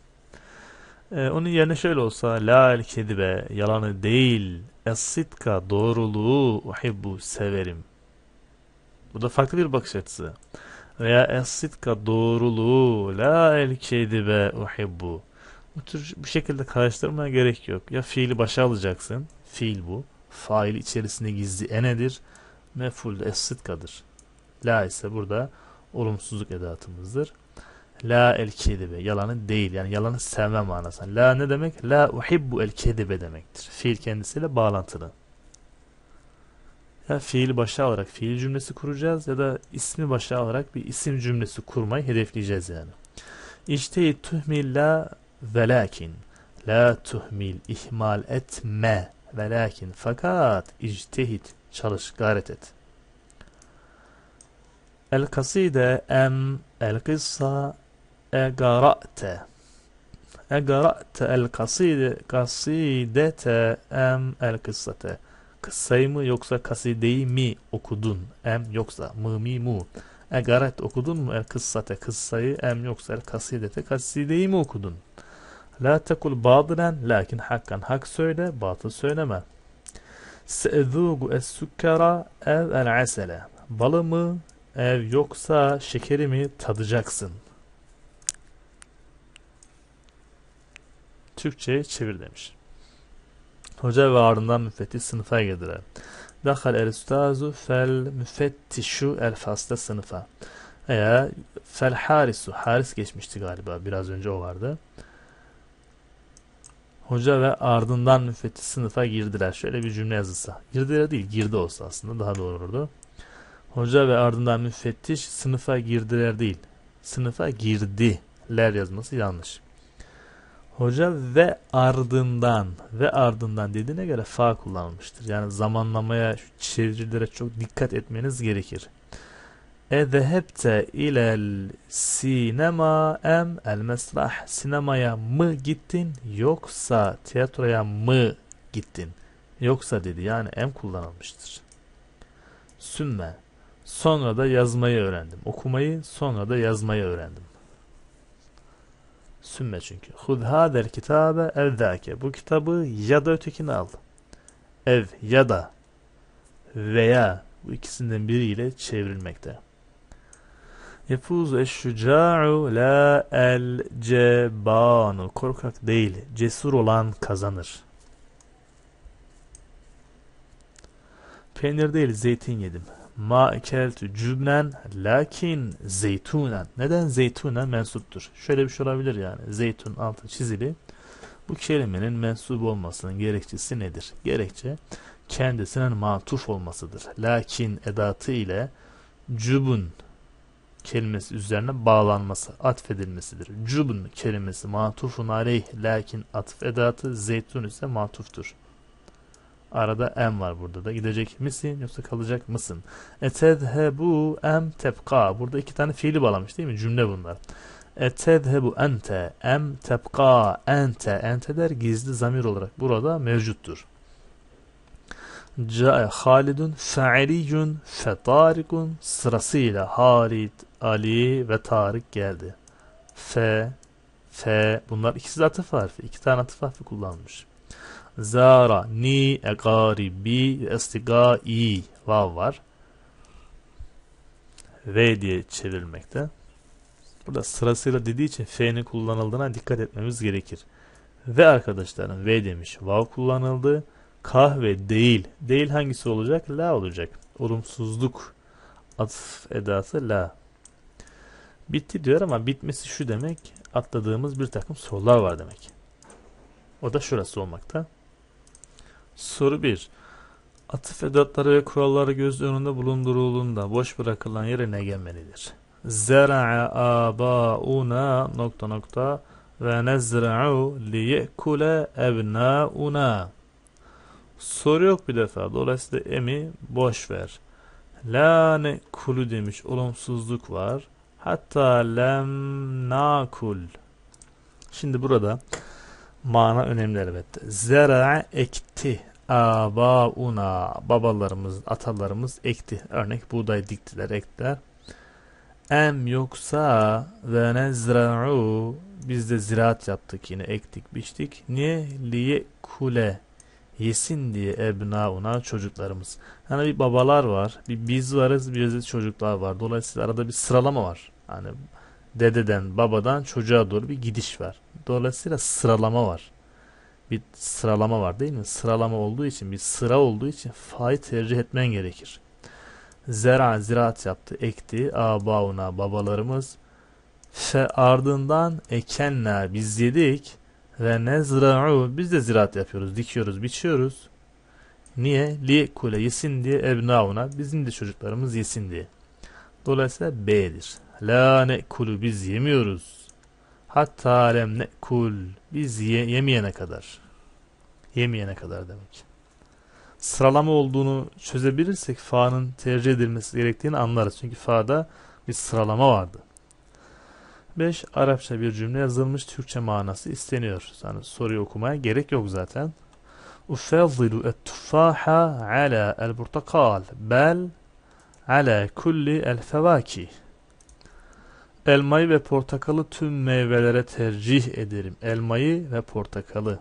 Ee, onun yerine şöyle olsa La el kedibe yalanı değil esitka sitka doğruluğu uhibbu severim. Bu da farklı bir bakış açısı. Veya esitka sitka doğruluğu la el kedibe uhibbu. Bu tür bu şekilde karıştırmaya gerek yok. Ya fiili başa alacaksın. Fiil bu. Fail içerisinde gizli enedir. Meful esitkadır. La ise burada olumsuzluk edatımızdır. La el kedibe. Yalanı değil. Yani yalanı sevme manasında. La ne demek? La uhibbu el kedibe demektir. Fiil kendisiyle bağlantılı. Ya fiil başa alarak fiil cümlesi kuracağız ya da ismi başa alarak bir isim cümlesi kurmayı hedefleyeceğiz yani. İşte tuhmil la velakin. La tuhmil ihmal etme. Velakin fakat ictehit çalış gayret et. El kaside em el kıssa اَقَرَأْتَ kaside, الْقَصِيدَ قَصِيدَةَ اَمْ الْقِصَّةَ Kıssayı mı yoksa kasideyi mi okudun? Em yoksa mı mi mu? Egaret okudun mu? El kıssate kıssayı em yoksa el kasidete kasideyi mi okudun? La tekul badılen lakin hakkan hak söyle batıl söyleme. Se'edûgu es sukkara ev el asele. Balı mı ev yoksa şekeri mi tadacaksın? Türkçe'ye çevir demiş. Hoca ve ardından müfettiş sınıfa girdiler. Dakal el ustazu fel müfettişu el fasla sınıfa. Eğer fel harisu. Haris geçmişti galiba. Biraz önce o vardı. Hoca ve ardından müfettiş sınıfa girdiler. Şöyle bir cümle yazılsa. Girdiler değil girdi olsa aslında daha doğru olurdu. Hoca ve ardından müfettiş sınıfa girdiler değil. Sınıfa girdiler yazması yanlış. Hoca ve ardından ve ardından dediğine göre fa kullanılmıştır. Yani zamanlamaya, çevirilere çok dikkat etmeniz gerekir. Ezehebte ilel sinema em el mesrah. Sinemaya mı gittin yoksa tiyatroya mı gittin? Yoksa dedi yani em kullanılmıştır. Sünme. Sonra da yazmayı öğrendim. Okumayı sonra da yazmayı öğrendim. Sümme çünkü. Hud hader kitabe evdake. Bu kitabı ya da ötekini al. Ev ya da veya bu ikisinden biriyle çevrilmekte. Yefuz eşşuca'u la el cebanu. Korkak değil, cesur olan kazanır. Peynir değil, zeytin yedim. Ma ekeltü cübnen lakin zeytunen. Neden zeytunen mensuptur? Şöyle bir şey olabilir yani. Zeytun altı çizili. Bu kelimenin mensup olmasının gerekçesi nedir? Gerekçe kendisinin matuf olmasıdır. Lakin edatı ile cübün kelimesi üzerine bağlanması, atfedilmesidir. Cubun kelimesi matufun aleyh lakin atf edatı zeytun ise matuftur. Arada em var burada da. Gidecek misin yoksa kalacak mısın? Etedhebu em tebka. Burada iki tane fiili bağlamış değil mi? Cümle bunlar. Etedhebu ente em tebka ente. Ente der gizli zamir olarak burada mevcuttur. Ca'e Halidun fe'liyun fe'tarikun sırasıyla Halid, Ali ve Tarık geldi. Fe, fe bunlar ikisi de atıf harfi. İki tane atıf harfi kullanmış. Zara ni ekaribi i vav var. V diye çevirmekte. Burada sırasıyla dediği için F'nin kullanıldığına dikkat etmemiz gerekir. Ve arkadaşlarım V demiş. Vav kullanıldı. Kahve değil. Değil hangisi olacak? La olacak. Olumsuzluk atıf edası la. Bitti diyor ama bitmesi şu demek atladığımız bir takım sorular var demek. O da şurası olmakta. Soru 1. Atıf edatları ve kuralları göz önünde bulundurulduğunda boş bırakılan yere ne gelmelidir? Zera'a abauna nokta nokta ve nezra'u liyekule ebnauna. Soru yok bir defa. Dolayısıyla emi boş ver. La ne kulu demiş. Olumsuzluk var. Hatta lem nakul. Şimdi burada mana önemli elbette. Zera ekti abauna babalarımız, atalarımız ekti. Örnek buğday diktiler, ektiler. Em yoksa ve nezra'u biz de ziraat yaptık yine ektik biçtik. Niye? Liye kule yesin diye ebnauna çocuklarımız. Hani bir babalar var, bir biz varız, bir de çocuklar var. Dolayısıyla arada bir sıralama var. Hani dededen, babadan çocuğa doğru bir gidiş var. Dolayısıyla sıralama var bir sıralama var değil mi? Sıralama olduğu için bir sıra olduğu için fa'yı tercih etmen gerekir. Zera ziraat yaptı, ekti. Abauna babalarımız. Fe ardından ekenna biz yedik. Ve ne nezra'u biz de ziraat yapıyoruz, dikiyoruz, biçiyoruz. Niye? Li kule yesin diye ebnauna bizim de çocuklarımız yesin diye. Dolayısıyla B'dir. La ne kulu biz yemiyoruz Hatta lem kul biz ye, yemeyene kadar. Yemeyene kadar demek. Sıralama olduğunu çözebilirsek fa'nın tercih edilmesi gerektiğini anlarız. Çünkü fa'da bir sıralama vardı. 5. Arapça bir cümle yazılmış Türkçe manası isteniyor. Yani soruyu okumaya gerek yok zaten. Ufezzilu et-tuffaha ala el-portakal bel ala kulli el-fevaki. Elmayı ve portakalı tüm meyvelere tercih ederim. Elmayı ve portakalı.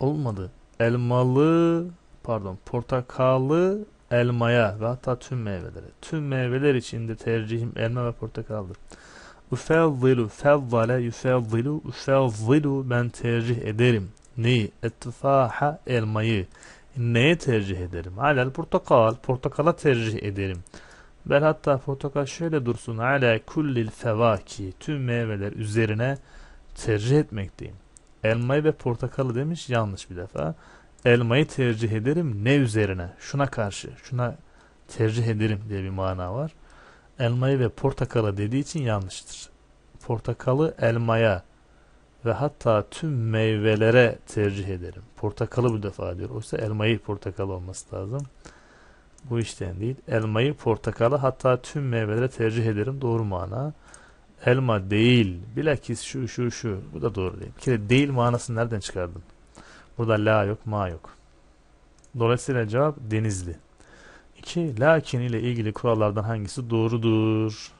Olmadı. Elmalı, pardon, portakalı elmaya ve hatta tüm meyvelere. Tüm meyveler içinde tercihim elma ve portakaldır. Ufevzilu, fevzale, yufevzilu, ufevzilu ben tercih ederim. Neyi? Ettufaha elmayı. Neye tercih ederim? Halal portakal, portakala tercih ederim. Bel hatta portakal şöyle dursun. Ala kullil fevaki. Tüm meyveler üzerine tercih etmekteyim. Elmayı ve portakalı demiş yanlış bir defa. Elmayı tercih ederim ne üzerine? Şuna karşı. Şuna tercih ederim diye bir mana var. Elmayı ve portakalı dediği için yanlıştır. Portakalı elmaya ve hatta tüm meyvelere tercih ederim. Portakalı bu defa diyor. Oysa elmayı portakal olması lazım bu işten değil. Elmayı, portakalı hatta tüm meyvelere tercih ederim. Doğru mana. Elma değil. Bilakis şu şu şu. Bu da doğru değil. Bir kere değil manasını nereden çıkardın? Burada la yok, ma yok. Dolayısıyla cevap denizli. İki Lakin ile ilgili kurallardan hangisi doğrudur?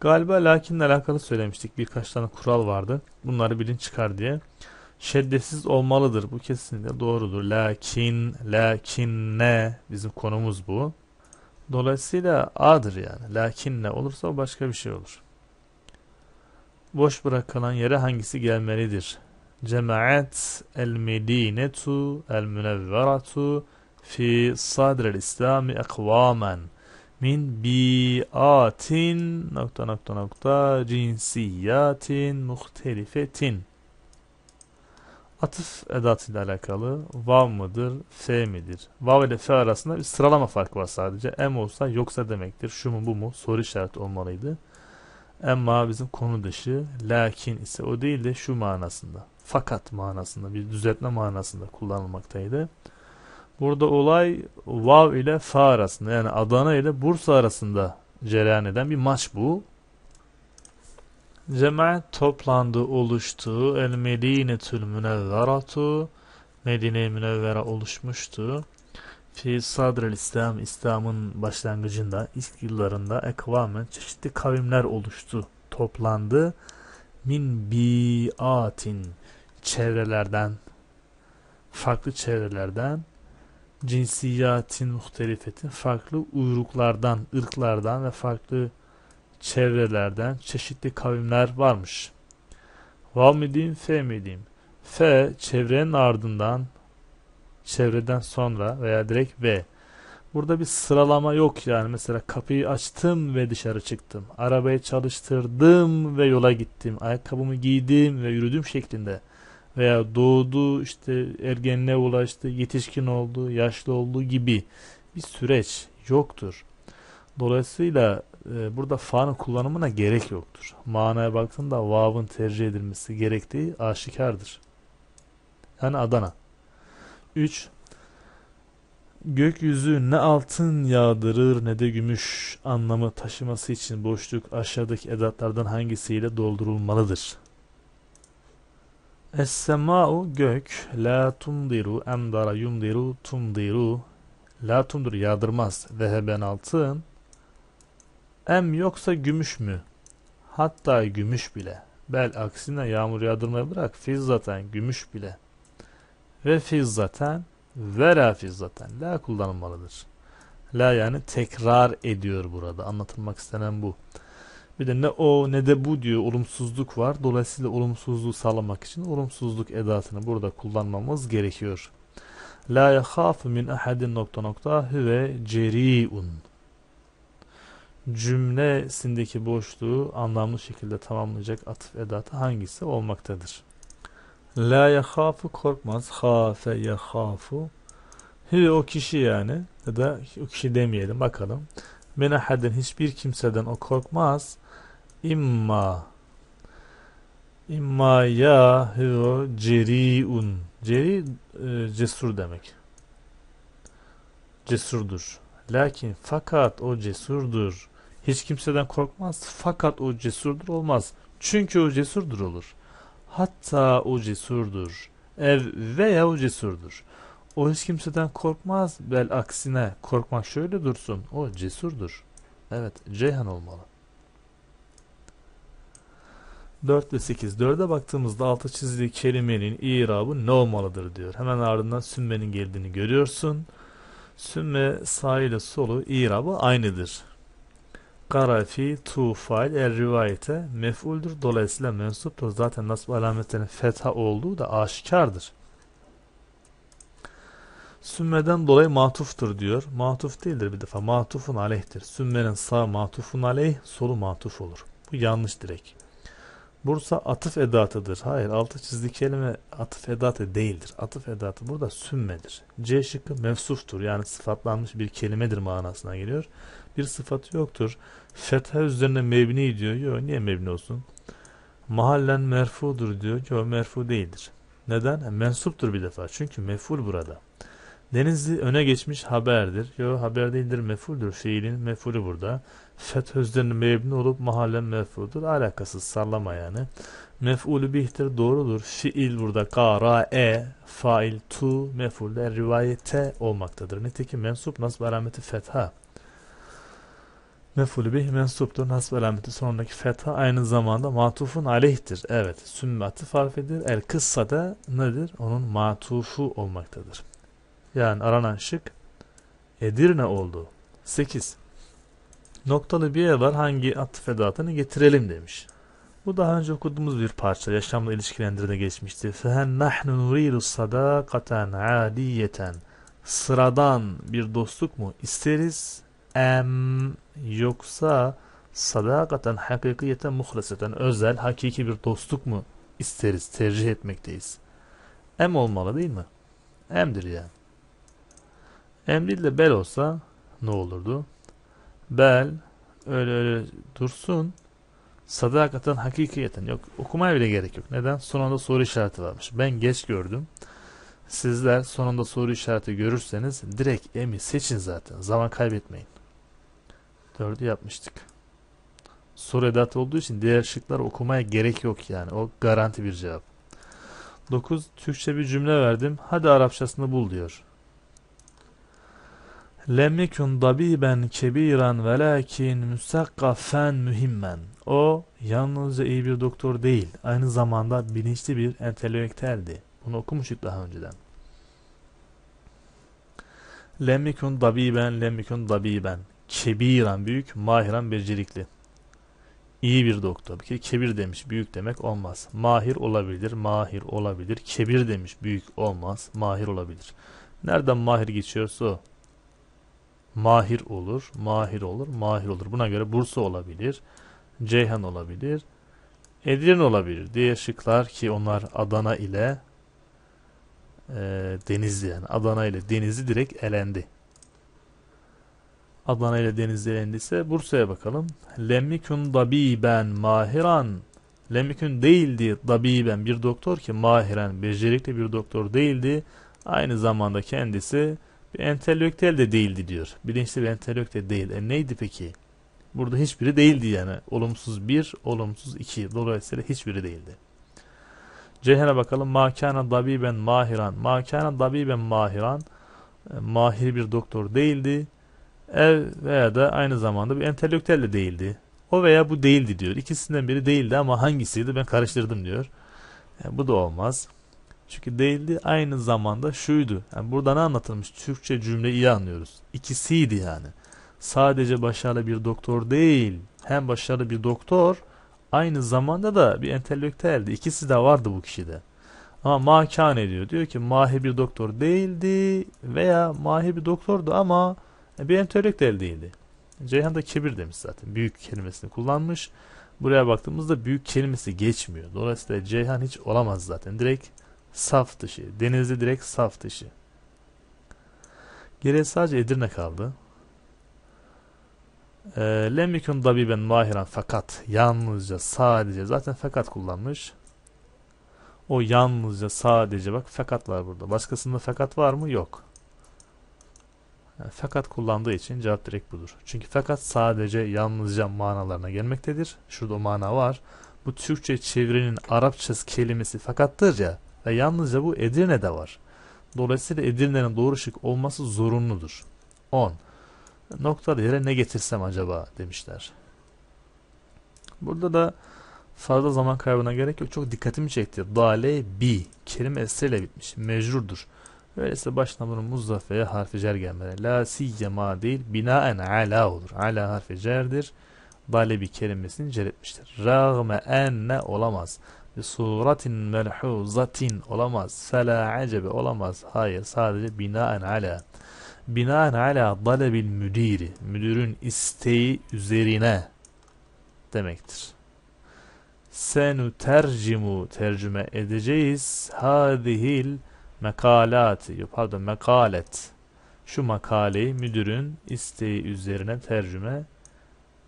Galiba lakinle alakalı söylemiştik. Birkaç tane kural vardı. Bunları bilin çıkar diye şeddetsiz olmalıdır. Bu kesinlikle doğrudur. Lakin, lakin ne bizim konumuz bu. Dolayısıyla A'dır yani. Lakin ne olursa o başka bir şey olur. Boş bırakılan yere hangisi gelmelidir? Cemaat el medinetu el münevveratu fi sadril islami ekvamen min biatin nokta nokta nokta cinsiyatin muhtelifetin atıf edatıyla alakalı vav mıdır, f midir? Vav ile f arasında bir sıralama farkı var sadece. M olsa yoksa demektir. Şu mu bu mu? Soru işareti olmalıydı. Emma bizim konu dışı. Lakin ise o değil de şu manasında. Fakat manasında bir düzeltme manasında kullanılmaktaydı. Burada olay Vav ile F arasında yani Adana ile Bursa arasında cereyan eden bir maç bu. Cemaat toplandı, oluştu. El Medine Medinetül Münevveratu Medine-i Münevvere oluşmuştu. Fi Sadril İslam, İslam'ın başlangıcında, ilk yıllarında ekvamen çeşitli kavimler oluştu, toplandı. Min biatin çevrelerden, farklı çevrelerden, cinsiyatin muhtelifetin, farklı uyruklardan, ırklardan ve farklı çevrelerden çeşitli kavimler varmış. Vav mı fe midim. diyeyim? Fe çevrenin ardından çevreden sonra veya direkt ve. Burada bir sıralama yok yani mesela kapıyı açtım ve dışarı çıktım. Arabayı çalıştırdım ve yola gittim. Ayakkabımı giydim ve yürüdüm şeklinde. Veya doğdu işte ergenliğe ulaştı, yetişkin oldu, yaşlı oldu gibi bir süreç yoktur. Dolayısıyla e, burada fa'nın kullanımına gerek yoktur. Manaya baktığında vav'ın tercih edilmesi gerektiği aşikardır. Yani Adana. 3. Gökyüzü ne altın yağdırır ne de gümüş anlamı taşıması için boşluk aşağıdaki edatlardan hangisiyle doldurulmalıdır? Es-sema'u gök la tumdiru emdara yumdiru tumdiru la tumdur yağdırmaz heben altın Em yoksa gümüş mü? Hatta gümüş bile. Bel aksine yağmur yağdırmayı bırak. Fiz zaten gümüş bile. Ve fizzaten ve la zaten. La kullanılmalıdır. La yani tekrar ediyor burada. Anlatılmak istenen bu. Bir de ne o ne de bu diyor olumsuzluk var. Dolayısıyla olumsuzluğu sağlamak için olumsuzluk edatını burada kullanmamız gerekiyor. La yakhafu min ahadin nokta nokta huve ceri'un cümlesindeki boşluğu anlamlı şekilde tamamlayacak atıf edatı hangisi olmaktadır? La yahafu korkmaz. Hafe yahafu. Hi o kişi yani ya da o kişi demeyelim bakalım. Men ahadin hiçbir kimseden o korkmaz. İmma İmma ya hu ceriun. Ceri e, cesur demek. Cesurdur. Lakin fakat o cesurdur. Hiç kimseden korkmaz fakat o cesurdur olmaz. Çünkü o cesurdur olur. Hatta o cesurdur. Ev veya o cesurdur. O hiç kimseden korkmaz bel aksine korkmak şöyle dursun. O cesurdur. Evet Ceyhan olmalı. 4 ve 8. 4'e baktığımızda altı çizili kelimenin irabı ne olmalıdır diyor. Hemen ardından sünmenin geldiğini görüyorsun. Sünme sağ ile solu irabı aynıdır. Karafi fi tu fail er rivayete mef'uldür. Dolayısıyla mensuptur. Zaten nasıl alametlerin fetha olduğu da aşikardır. Sümmeden dolayı matuftur diyor. Matuf değildir bir defa. Matufun aleyhtir. Sümmenin sağ matufun aleyh, solu matuf olur. Bu yanlış direkt. Bursa atıf edatıdır. Hayır altı çizgi kelime atıf edatı değildir. Atıf edatı burada sümmedir. C şıkkı mevsuftur. Yani sıfatlanmış bir kelimedir manasına geliyor bir sıfatı yoktur. Fetha üzerine mebni diyor. Yok niye mebni olsun? Mahallen merfudur diyor. Yok merfu değildir. Neden? E, mensuptur bir defa. Çünkü meful burada. Denizli öne geçmiş haberdir. Yo haber değildir mefuldür. Fiilin mefulü burada. Feth üzerine mebni olup mahallen mefuldur. Alakasız sallama yani. Mef'ulü bihtir doğrudur. Fiil burada kara e fail tu mefulde rivayete olmaktadır. Nitekim mensup nasb alameti fetha. Mefulü bih mensuptur. Nasb alameti sonundaki fetha aynı zamanda matufun aleyhtir. Evet. Sümmatı farfidir. El kıssa da nedir? Onun matufu olmaktadır. Yani aranan şık Edirne oldu. 8. Noktalı bir var hangi at fedatını getirelim demiş. Bu daha önce okuduğumuz bir parça. Yaşamla ilişkilendirine geçmişti. Fehen nahnu nuridu sadakaten adiyeten. Sıradan bir dostluk mu isteriz em yoksa sadakaten, hakikiyeten, muhleseten özel, hakiki bir dostluk mu isteriz, tercih etmekteyiz? Em olmalı değil mi? Em'dir yani. Em değil de bel olsa ne olurdu? Bel öyle öyle dursun sadakaten hakikiyeten yok okumaya bile gerek yok. Neden? Sonunda soru işareti varmış. Ben geç gördüm. Sizler sonunda soru işareti görürseniz direkt emi seçin zaten. Zaman kaybetmeyin. 4'ü yapmıştık. Soru edatı olduğu için diğer şıklar okumaya gerek yok yani. O garanti bir cevap. 9. Türkçe bir cümle verdim. Hadi Arapçasını bul diyor. Lem yekun dabiben kebiran velakin müsakkafen mühimmen. O yalnızca iyi bir doktor değil, aynı zamanda bilinçli bir entelektüeldi. Bunu okumuştuk daha önceden. Lem yekun dabiben, lem yekun dabiben kebiran büyük, mahiran becerikli. İyi bir doktor. Bir kere kebir demiş büyük demek olmaz. Mahir olabilir, mahir olabilir. Kebir demiş büyük olmaz, mahir olabilir. Nereden mahir geçiyorsa o. Mahir olur, mahir olur, mahir olur. Buna göre Bursa olabilir, Ceyhan olabilir, Edirne olabilir diye şıklar ki onlar Adana ile e, Denizli yani Adana ile Denizli direkt elendi. Adana ile denizlerindeyse Bursa'ya bakalım. Lemmikun dabiben mahiran. Lemmikun değildi dabiben bir doktor ki mahiren becerikli bir doktor değildi. Aynı zamanda kendisi bir entelektüel de değildi diyor. Bilinçli bir entelektüel değil. E neydi peki? Burada hiçbiri değildi yani. Olumsuz bir, olumsuz iki. Dolayısıyla hiçbiri değildi. Cehene bakalım. Makana dabiben mahiran. Makana dabiben mahiran. E, mahir bir doktor değildi ev veya da aynı zamanda bir entelektüel de değildi. O veya bu değildi diyor. İkisinden biri değildi ama hangisiydi ben karıştırdım diyor. Yani e, bu da olmaz. Çünkü değildi aynı zamanda şuydu. Yani burada ne anlatılmış? Türkçe cümle iyi anlıyoruz. İkisiydi yani. Sadece başarılı bir doktor değil. Hem başarılı bir doktor aynı zamanda da bir entelektüeldi. İkisi de vardı bu kişide. Ama makane diyor. Diyor ki mahi bir doktor değildi veya mahi bir doktordu ama e, bir entelektüel el değildi. Ceyhan da kibir demiş zaten. Büyük kelimesini kullanmış. Buraya baktığımızda büyük kelimesi geçmiyor. Dolayısıyla Ceyhan hiç olamaz zaten. Direkt saf dışı. Denizli direkt saf dışı. Geriye sadece Edirne kaldı. E, Lemmikun dabiben mahiran fakat yalnızca sadece zaten fakat kullanmış. O yalnızca sadece bak fakat var burada. Başkasında fakat var mı? Yok. Yani fakat kullandığı için cevap direkt budur. Çünkü fakat sadece yalnızca manalarına gelmektedir. Şurada o mana var. Bu Türkçe çevirinin Arapçası kelimesi fakattır ya. Ve yalnızca bu Edirne'de var. Dolayısıyla Edirne'nin doğru şık olması zorunludur. 10. Noktalı yere ne getirsem acaba demişler. Burada da fazla zaman kaybına gerek yok. Çok dikkatimi çekti. Dale bi. Kelime esirle bitmiş. Mecrurdur. Öyleyse başına bunun muzdafeye harfi cer gelmeli. La siyyema değil binaen ala olur. Ala harfi cerdir. bir kelimesini cer etmiştir. Rağme enne olamaz. Bir suratin melhuzatin olamaz. Fela acebe olamaz. Hayır sadece binaen ala. Binaen ala bil müdiri. Müdürün isteği üzerine demektir. Senu tercimu tercüme edeceğiz. Hadihil mekalati, pardon mekalet, şu makaleyi müdürün isteği üzerine tercüme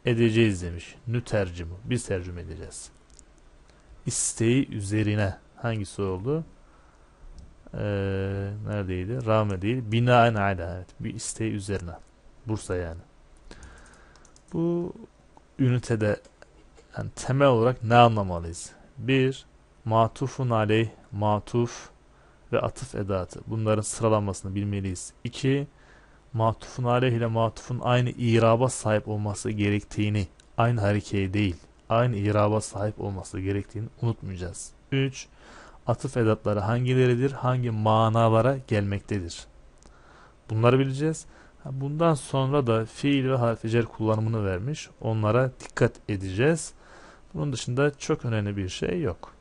edeceğiz demiş. Nütercimu, biz tercüme edeceğiz. İsteği üzerine hangisi oldu? Ee, neredeydi? Rame değil. Binaen ala. Evet. Bir isteği üzerine. Bursa yani. Bu ünitede yani temel olarak ne anlamalıyız? Bir, matufun aleyh, matuf ve atıf edatı. Bunların sıralanmasını bilmeliyiz. 2. Matufun aleyh ile matufun aynı iraba sahip olması gerektiğini, aynı harekeye değil, aynı iraba sahip olması gerektiğini unutmayacağız. 3. Atıf edatları hangileridir, hangi manalara gelmektedir? Bunları bileceğiz. Bundan sonra da fiil ve harf kullanımını vermiş. Onlara dikkat edeceğiz. Bunun dışında çok önemli bir şey yok.